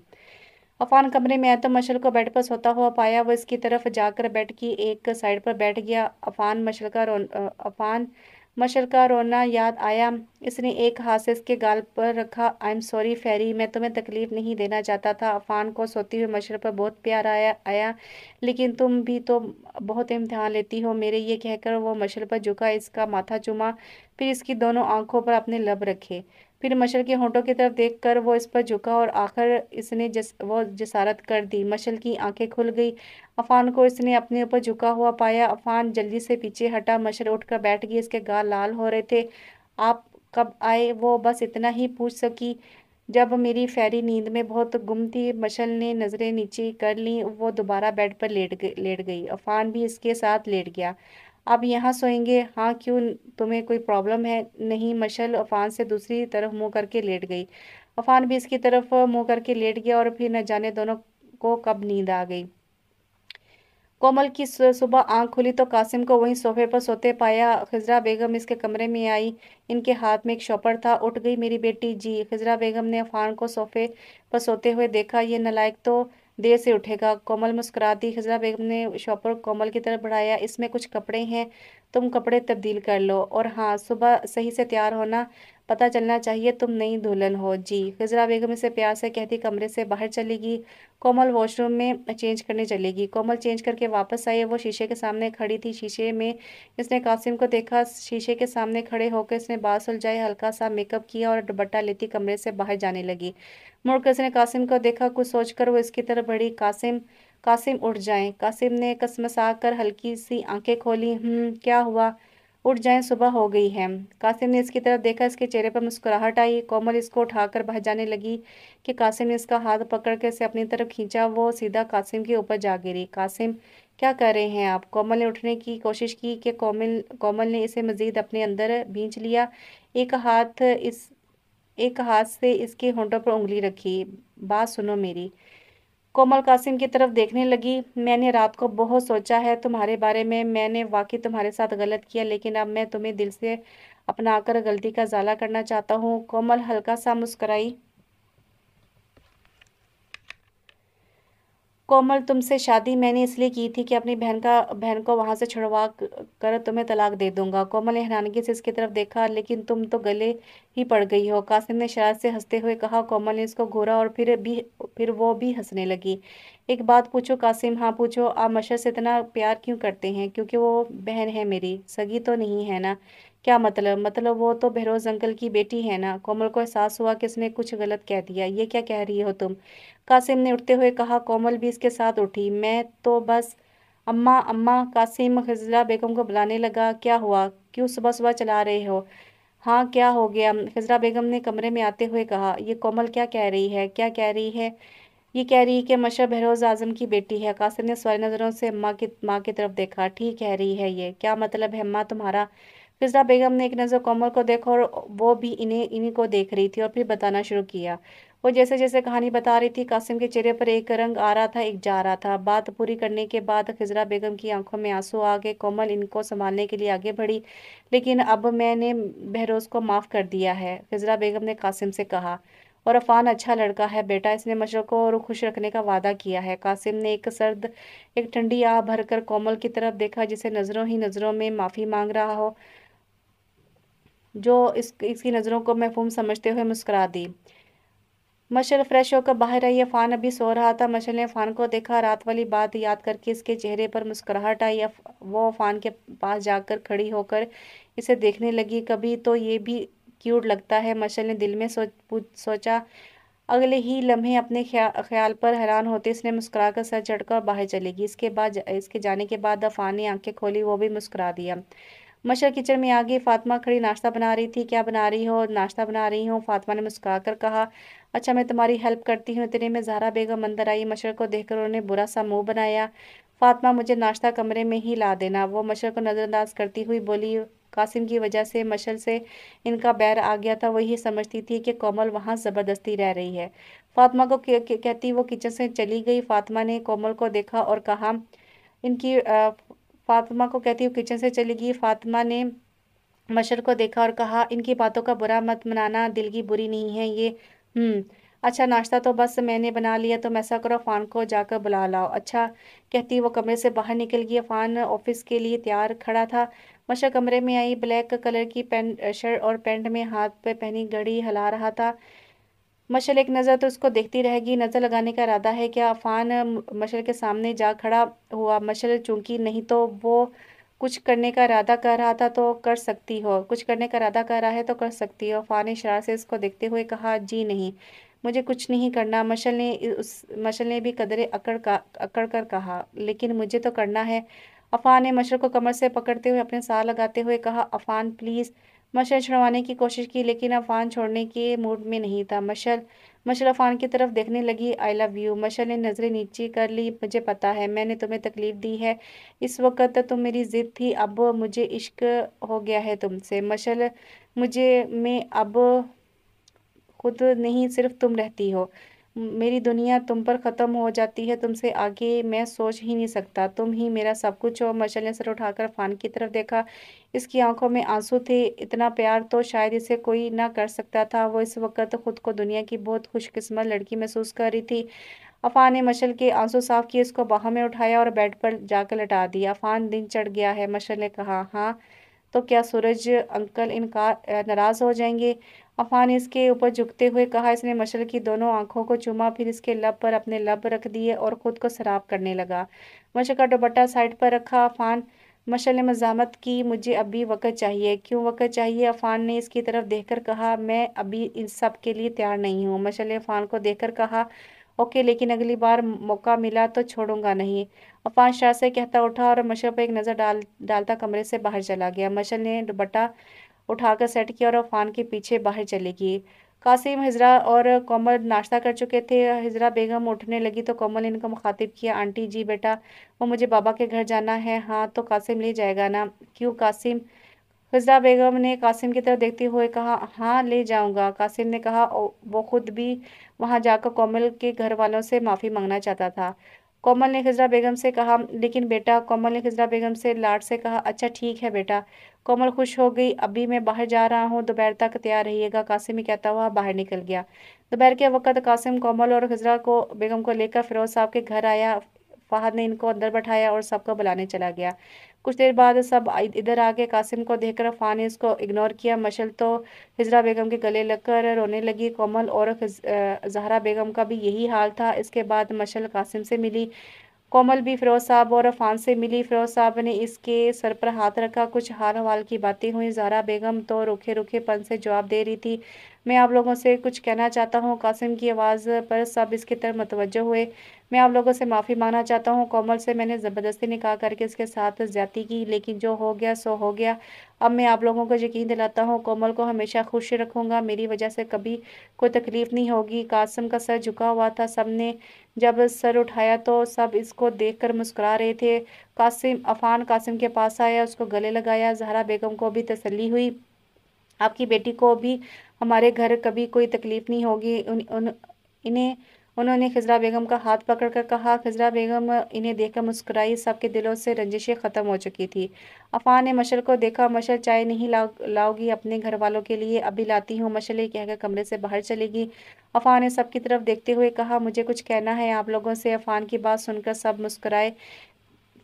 अफान कमरे में आया तो मशल को बेड पर सोता हुआ पाया वो इसकी तरफ जाकर बेड की एक साइड पर बैठ गया अफान मशल का अफान मशर का रोना याद आया इसने एक हाथ से इसके गाल पर रखा आई एम सॉरी फेरी मैं तुम्हें तकलीफ़ नहीं देना चाहता था अफान को सोती हुई मशर पर बहुत प्यार आया आया लेकिन तुम भी तो बहुत इम्तहान लेती हो मेरे ये कहकर वो मशर पर झुका इसका माथा चुमा फिर इसकी दोनों आंखों पर अपने लब रखे फिर मशल के होंठों की तरफ देखकर वो इस पर झुका और आखिर इसने जस वो जसारत कर दी मशल की आंखें खुल गई अफान को इसने अपने ऊपर झुका हुआ पाया अफान जल्दी से पीछे हटा मशल उठकर बैठ गई इसके गाल लाल हो रहे थे आप कब आए वो बस इतना ही पूछ सकी जब मेरी फैरी नींद में बहुत गुम थी मशल ने नज़रें नीचे कर लीं वो दोबारा बेड पर लेट लेट गई अफान भी इसके साथ लेट गया आप यहाँ सोएंगे हाँ क्यों तुम्हें कोई प्रॉब्लम है नहीं मशल अफान से दूसरी तरफ मुंह करके लेट गई अफान भी इसकी तरफ मुंह करके लेट गया और फिर न जाने दोनों को कब नींद आ गई कोमल की सुबह आंख खुली तो कासिम को वहीं सोफे पर सोते पाया खजरा बेगम इसके कमरे में आई इनके हाथ में एक शॉपर था उठ गई मेरी बेटी जी खजरा बेगम ने अफान को सोफे पर सोते हुए देखा ये नलायक तो देर से उठेगा कोमल मुस्कुराती हजरा बेगम ने शॉपर कोमल की तरफ बढ़ाया इसमें कुछ कपड़े हैं तुम कपड़े तब्दील कर लो और हाँ सुबह सही से तैयार होना पता चलना चाहिए तुम नई दुल्हन हो जी खजरा बेगम इसे प्यार से कहती कमरे से बाहर चलेगी कोमल वॉशरूम में चेंज करने चलेगी कोमल चेंज करके वापस आई वो शीशे के सामने खड़ी थी शीशे में इसने कासिम को देखा शीशे के सामने खड़े होकर इसने बाल सुलझाए हल्का सा मेकअप किया और दुपट्टा लेती कमरे से बाहर जाने लगी मुड़कर इसने कासिम को देखा कुछ सोचकर वो इसकी तरफ बढ़ी कासिम कासिम उठ जाएं कासिम ने कसमसा कर हल्की सी आंखें खोली हम्म, क्या हुआ उठ जाएं सुबह हो गई है कासिम ने इसकी तरफ देखा इसके चेहरे पर मुस्कुराहट आई कोमल इसको उठाकर बह जाने लगी कि कासिम ने इसका हाथ पकड़ कर इसे अपनी तरफ खींचा वो सीधा कासिम के ऊपर जा गिरी कासिम क्या कर रहे हैं आप कोमल ने उठने की कोशिश की कि कोमल कोमल ने इसे मज़ीद अपने अंदर भींच लिया एक हाथ इस एक हाथ से इसके होंठों पर उंगली रखी बात सुनो मेरी कोमल कासिम की तरफ देखने लगी मैंने रात को बहुत सोचा है तुम्हारे बारे में मैंने वाकई तुम्हारे साथ गलत किया लेकिन अब मैं तुम्हें दिल से अपना आकर गलती का जाला करना चाहता हूँ कोमल हल्का सा मुस्कराई कोमल तुमसे शादी मैंने इसलिए की थी कि अपनी बहन का बहन को वहाँ से छुड़वा कर तुम्हें तलाक दे दूंगा कोमल ने हैरानगी से इसकी तरफ देखा लेकिन तुम तो गले ही पड़ गई हो कासिम ने शरारत से हंसते हुए कहा कोमल ने इसको घूरा और फिर भी फिर वो भी हंसने लगी एक बात पूछो कासिम हाँ पूछो आप मशर से इतना प्यार क्यों करते हैं क्योंकि वो बहन है मेरी सगी तो नहीं है ना क्या मतलब मतलब वो तो बहरोज अंकल की बेटी है ना कोमल को एहसास हुआ कि इसने कुछ गलत कह दिया ये क्या कह रही हो तुम कासिम ने उठते हुए कहा कोमल भी इसके साथ उठी मैं तो बस अम्मा अम्मा कासिम खजला बेगम को बुलाने लगा क्या हुआ क्यों सुबह सुबह चला रहे हो हाँ क्या हो गया खजरा बेगम ने कमरे में आते हुए कहा ये कोमल क्या कह रही है क्या कह रही है ये कह रही है कि मशर बहरोज़ आज़म की बेटी है कासिम ने सवारी नज़रों से अम्मा की माँ की तरफ देखा ठीक कह रही है ये क्या मतलब है अम्मा तुम्हारा फिजरा बेगम ने एक नज़र कोमल को देखा और वो भी इन्हें इन्हीं को देख रही थी और फिर बताना शुरू किया वो जैसे जैसे कहानी बता रही थी कासिम के चेहरे पर एक रंग आ रहा था एक जा रहा था बात पूरी करने के बाद खिजरा बेगम की आंखों में आंसू आ गए कोमल इनको संभालने के लिए आगे बढ़ी लेकिन अब मैंने बहरोज़ को माफ़ कर दिया है खिजरा बेगम ने कासिम से कहा और अफान अच्छा लड़का है बेटा इसने मशर को और खुश रखने का वादा किया है कासिम ने एक सर्द एक ठंडी आह भरकर कोमल की तरफ देखा जिसे नज़रों ही नज़रों में माफ़ी मांग रहा हो जो इस इसकी नज़रों को महफूम समझते हुए मुस्करा दी मशल फ्रेश होकर बाहर आई अफान अभी सो रहा था मशल ने अफान को देखा रात वाली बात याद करके इसके चेहरे पर मुस्कुराहट आई वो अफान के पास जाकर खड़ी होकर इसे देखने लगी कभी तो ये भी क्यूट लगता है मशल ने दिल में सोच सोचा अगले ही लम्हे अपने ख्या, ख्याल पर हैरान होते इसने मुस्कुरा कर सर चढ़कर बाहर चलेगी इसके बाद इसके जाने के बाद अफान ने आँखें खोली वो भी मुस्करा दिया मशर किचन में आ गई फातिमा खड़ी नाश्ता बना रही थी क्या बना रही हो नाश्ता बना रही हूँ फातिमा ने मुस्कुरा कर कहा अच्छा मैं तुम्हारी हेल्प करती हूँ इतने में जहरा बेगम अंदर आई मशर को देखकर उन्होंने बुरा सा मुँह बनाया फातिमा मुझे नाश्ता कमरे में ही ला देना वो मशर को नज़रअंदाज करती हुई बोली कासिम की वजह से मशर से इनका बैर आ गया था वही समझती थी कि कोमल वहाँ ज़बरदस्ती रह रही है फातिमा को कहती वो किचन से चली गई फातिमा ने कोमल को देखा और कहा इनकी फातिमा को कहती हूँ किचन से चली गई फातिमा ने मशर को देखा और कहा इनकी बातों का बुरा मत मनाना दिल की बुरी नहीं है ये हम्म अच्छा नाश्ता तो बस मैंने बना लिया तो मैसा करो फ़ान को जाकर बुला लाओ अच्छा कहती वो कमरे से बाहर निकल गई फ़ान ऑफिस के लिए तैयार खड़ा था मशा कमरे में आई ब्लैक कलर की पेंट शर्ट और पेंट में हाथ पे पहनी घड़ी हिला रहा था मशल एक नज़र तो उसको देखती रहेगी नज़र लगाने का इरादा है क्या अफान मशल के सामने जा खड़ा हुआ मशल चूंकि नहीं तो वो कुछ करने का इरादा कर रहा था तो कर सकती हो कुछ करने का इरादा कर रहा है तो कर सकती हो अफान ने शरार से उसको देखते हुए कहा जी नहीं मुझे कुछ नहीं करना मशल ने उस मशल ने भी कदरे अकड़ का अकड़ कर कहा लेकिन मुझे तो करना है अफान ने मशर को कमर से पकड़ते हुए अपने साथ लगाते हुए कहा अफान प्लीज़ मशल छुड़वाने की कोशिश की लेकिन अफान छोड़ने के मूड में नहीं था मशल मशल अफान की तरफ देखने लगी आई लव यू मशल ने नज़रें नीचे कर ली मुझे पता है मैंने तुम्हें तकलीफ़ दी है इस वक्त तुम मेरी ज़िद थी अब मुझे इश्क हो गया है तुमसे मशल मुझे मैं अब खुद नहीं सिर्फ तुम रहती हो मेरी दुनिया तुम पर ख़त्म हो जाती है तुमसे आगे मैं सोच ही नहीं सकता तुम ही मेरा सब कुछ हो मशल ने सर उठाकर फान की तरफ देखा इसकी आंखों में आंसू थे इतना प्यार तो शायद इसे कोई ना कर सकता था वो इस वक्त खुद को दुनिया की बहुत खुशकस्मत लड़की महसूस कर रही थी अफ़ान ने मशल के आंसू साफ किए उसको बाह में उठाया और बेड पर जाकर लटा दिया अफ़ान दिन चढ़ गया है मशल ने कहा हाँ तो क्या सूरज अंकल इनकार नाराज़ हो जाएंगे अफान इसके ऊपर झुकते हुए कहा इसने मशल की दोनों आंखों को चूमा फिर इसके लब पर अपने लब रख दिए और ख़ुद को शराब करने लगा मशल का दुपट्टा साइड पर रखा अफान मशल ने मजामत की मुझे अभी वक़्त चाहिए क्यों वक़्त चाहिए अफान ने इसकी तरफ देखकर कहा मैं अभी इन सब के लिए तैयार नहीं हूँ मशल ने अफान को देखकर कहा ओके लेकिन अगली बार मौका मिला तो छोड़ूंगा नहीं अफान शाह से कहता उठा और मशल पर एक नज़र डाल डालता कमरे से बाहर चला गया मशल ने दुबट्टा उठाकर सेट किया और अफान के पीछे बाहर चले गए कासिम हजरा और कोमल नाश्ता कर चुके थे हजरा बेगम उठने लगी तो कोमल ने इनका मुखातिब किया आंटी जी बेटा वो मुझे बाबा के घर जाना है हाँ तो कासिम ले जाएगा ना क्यों कासिम हजरा बेगम ने कासिम की तरफ देखते हुए कहा हाँ ले जाऊँगा कासिम ने कहा वो खुद भी वहाँ जाकर कोमल के घर वालों से माफ़ी मांगना चाहता था कोमल ने खजरा बेगम से कहा लेकिन बेटा कोमल ने खजरा बेगम से लाड से कहा अच्छा ठीक है बेटा कोमल खुश हो गई अभी मैं बाहर जा रहा हूँ दोपहर तक तैयार रहिएगा कासिम ही कहता हुआ बाहर निकल गया दोपहर के वक्त कासिम कोमल और खजरा को बेगम को लेकर फिरोज साहब के घर आया फ़हद ने इनको अंदर बैठाया और सबको बुलाने चला गया कुछ देर बाद सब इधर आ गए कासिम को देखकर फ़ा ने उसको इग्नोर किया मशल तो हिजरा बेगम के गले लगकर रोने लगी कोमल और जहरा बेगम का भी यही हाल था इसके बाद मशल कासिम से मिली कोमल भी फिरोज साहब और फान से मिली फिरोज साहब ने इसके सर पर हाथ रखा कुछ हाल हवाल की बातें हुई जहरा बेगम तो रुखे रुखे पन से जवाब दे रही थी मैं आप लोगों से कुछ कहना चाहता हूँ कासिम की आवाज़ पर सब इसकी तरफ मतवजह हुए मैं आप लोगों से माफ़ी मांगना चाहता हूँ कोमल से मैंने ज़बरदस्ती निकाह करके इसके साथ ज़्यादा की लेकिन जो हो गया सो हो गया अब मैं आप लोगों को यकीन दिलाता हूँ कोमल को हमेशा खुश रखूँगा मेरी वजह से कभी कोई तकलीफ़ नहीं होगी कासिम का सर झुका हुआ था सब ने जब सर उठाया तो सब इसको कर मुस्कुरा रहे थे कासिम अफान कासिम के पास आया उसको गले लगाया जहरा बेगम को भी तसली हुई आपकी बेटी को भी हमारे घर कभी कोई तकलीफ़ नहीं होगी उन उन इन्हें उन्होंने खजरा बेगम का हाथ पकड़कर कहा खजरा बेगम इन्हें देखकर मुस्कुराई सबके दिलों से रंजिशें ख़त्म हो चुकी थी अफ़ान ने मशल को देखा मशल चाय नहीं ला लाओगी अपने घर वालों के लिए अभी लाती हूँ मशल ये कहकर कमरे से बाहर चलेगी अफ़ान ने सबकी तरफ देखते हुए कहा मुझे कुछ कहना है आप लोगों से अफ़ान की बात सुनकर सब मुस्कराए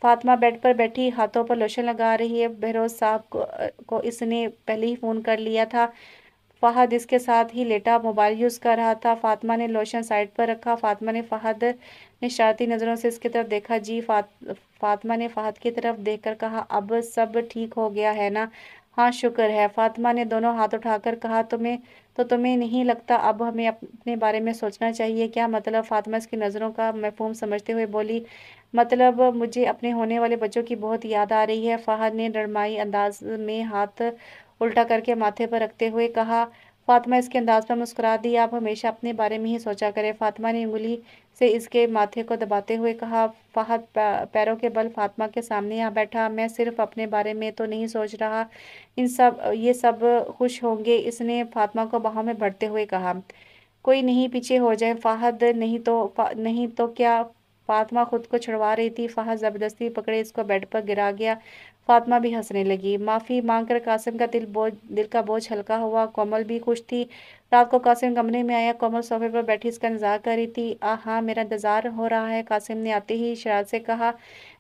फातिमा बेड पर बैठी हाथों पर लोशन लगा रही है बहरोज साहब को, को इसने पहले ही फ़ोन कर लिया था फ़हद इसके साथ ही लेटा मोबाइल यूज़ कर रहा था फातिमा ने लोशन साइड पर रखा फातिमा ने फ़हद ने शरारती नज़रों से इसकी तरफ देखा जी फात फातिमा ने फ़हद की तरफ देखकर कहा अब सब ठीक हो गया है ना हाँ शुक्र है फातिमा ने दोनों हाथ उठाकर कहा तुम्हें तो तुम्हें नहीं लगता अब हमें अपने बारे में सोचना चाहिए क्या मतलब फातिमा इसकी नज़रों का महफूम समझते हुए बोली मतलब मुझे अपने होने वाले बच्चों की बहुत याद आ रही है फ़हद ने डरमाई अंदाज में हाथ उल्टा करके माथे पर रखते हुए कहा फातिमा इसके अंदाज पर मुस्कुरा दी आप हमेशा अपने बारे में ही सोचा करें फातिमा ने उंगली से इसके माथे को दबाते हुए कहा फहद पैरों के बल फातिमा के सामने यहाँ बैठा मैं सिर्फ अपने बारे में तो नहीं सोच रहा इन सब ये सब खुश होंगे इसने फातिमा को बाहों में भरते हुए कहा कोई नहीं पीछे हो जाए फाहद नहीं तो फा, नहीं तो क्या फातमा खुद को छुड़वा रही थी फ़ाह ज़बरदस्ती पकड़े इसको बेड पर गिरा गया फातमा भी हंसने लगी माफ़ी मांग कर कासिम का दिल बोझ दिल का बोझ हल्का हुआ कोमल भी खुश थी रात को कासिम कमरे में आया कोमल सोफे पर बैठी इसका इंतजार कर रही थी आ हाँ मेरा इंतज़ार हो रहा है कासिम ने आते ही शराज से कहा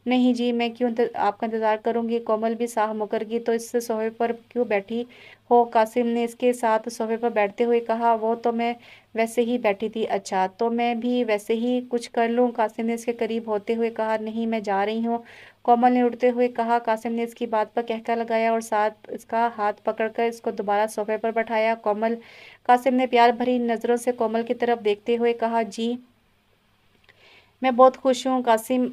नहीं जी मैं क्यों आपका इंतज़ार करूंगी कोमल भी साह मुकर गई तो इस सोहे पर क्यों बैठी हो कासिम ने इसके साथ सोहे पर बैठते हुए कहा वो तो मैं वैसे ही बैठी थी अच्छा तो मैं भी वैसे ही कुछ कर लूँ कासिम ने इसके करीब होते हुए कहा नहीं मैं जा रही हूँ कोमल ने उठते हुए कहा कासिम ने इसकी बात पर कहका लगाया और साथ इसका हाथ पकड़कर इसको दोबारा सोफे पर बैठाया कोमल कासिम ने प्यार भरी नज़रों से कोमल की तरफ देखते हुए कहा जी मैं बहुत खुश हूँ कासिम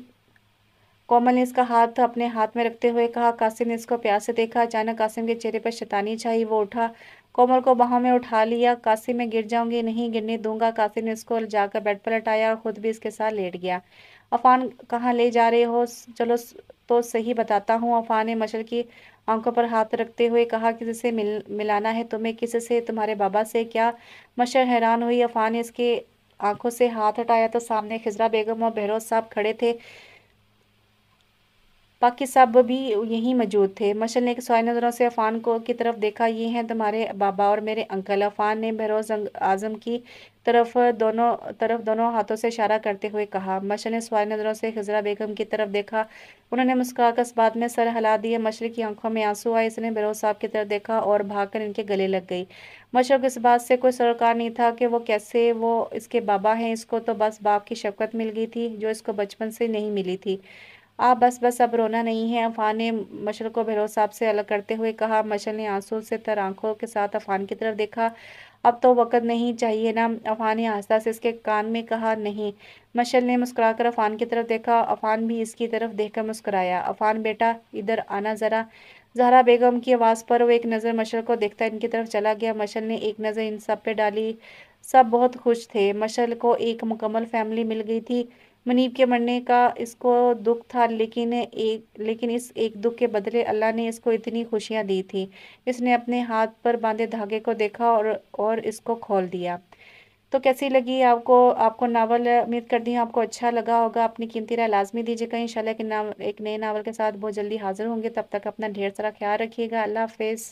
कोमल ने इसका हाथ अपने हाथ में रखते हुए कहा कासिम ने इसको प्यार से देखा अचानक कासिम के चेहरे पर शैतानी छाई वो उठा कोमल को बाहों में उठा लिया कासिम मैं गिर जाऊंगी नहीं गिरने दूंगा कासिम ने उसको जाकर बेड पर लटाया और ख़ुद भी इसके साथ लेट गया अफान कहाँ ले जा रहे हो चलो तो सही बताता हूँ अफान ने मशल की आंखों पर हाथ रखते हुए कहा किसी से मिल मिलाना है तुम्हें किसी से तुम्हारे बाबा से क्या मशर हैरान हुई अफान ने इसके आंखों से हाथ हटाया तो सामने खिजरा बेगम और बहरोज साहब खड़े थे बाकी सब भी यहीं मौजूद थे मशल ने सवाई नज़रों से अफ़ान को की तरफ देखा ये हैं तुम्हारे बाबा और मेरे अंकल अफ़ान ने बहरोज़ अं-, आज़म की तरफ दोनों तरफ दोनों हाथों से इशारा करते हुए कहा मशल ने सवाई नज़रों से खजरा बेगम की तरफ देखा उन्होंने मुस्कुरा इस बात में सर हिला दिया मशल की आंखों में आंसू आए इसने बहरोज साहब की तरफ देखा और भागकर इनके गले लग गई मशरक इस बात से कोई सरोकार नहीं था कि वो कैसे वो इसके बाबा हैं इसको तो बस बाप की शफकत मिल गई थी जो इसको बचपन से नहीं मिली थी आप बस बस अब रोना नहीं है अफान ने मशल को बहरोज साहब से अलग करते हुए कहा मशल ने आंसू से तर आंखों के साथ अफान की तरफ देखा अब तो वक़्त नहीं चाहिए ना अफान ने आस्था से इसके कान में कहा नहीं मशल ने मुस्कुराकर अफान की तरफ देखा अफान भी इसकी तरफ देखकर मुस्कुराया अफान बेटा इधर आना ज़रा जहरा बेगम की आवाज़ पर वो एक नज़र मशल को देखता इनकी तरफ चला गया मशल ने एक नज़र इन सब पे डाली सब बहुत खुश थे मशल को एक मुकम्मल फैमिली मिल गई थी मुनीब के मरने का इसको दुख था लेकिन एक लेकिन इस एक दुख के बदले अल्लाह ने इसको इतनी खुशियाँ दी थी इसने अपने हाथ पर बांधे धागे को देखा और और इसको खोल दिया तो कैसी लगी आपको आपको नावल उम्मीद कर दी आपको अच्छा लगा होगा अपनी कीमती राय लाजमी दीजिएगा इंशाल्लाह के एक नए नावल के साथ बहुत जल्दी हाजिर होंगे तब तक अपना ढेर सारा ख्याल रखिएगा अल्लाह हाफिज़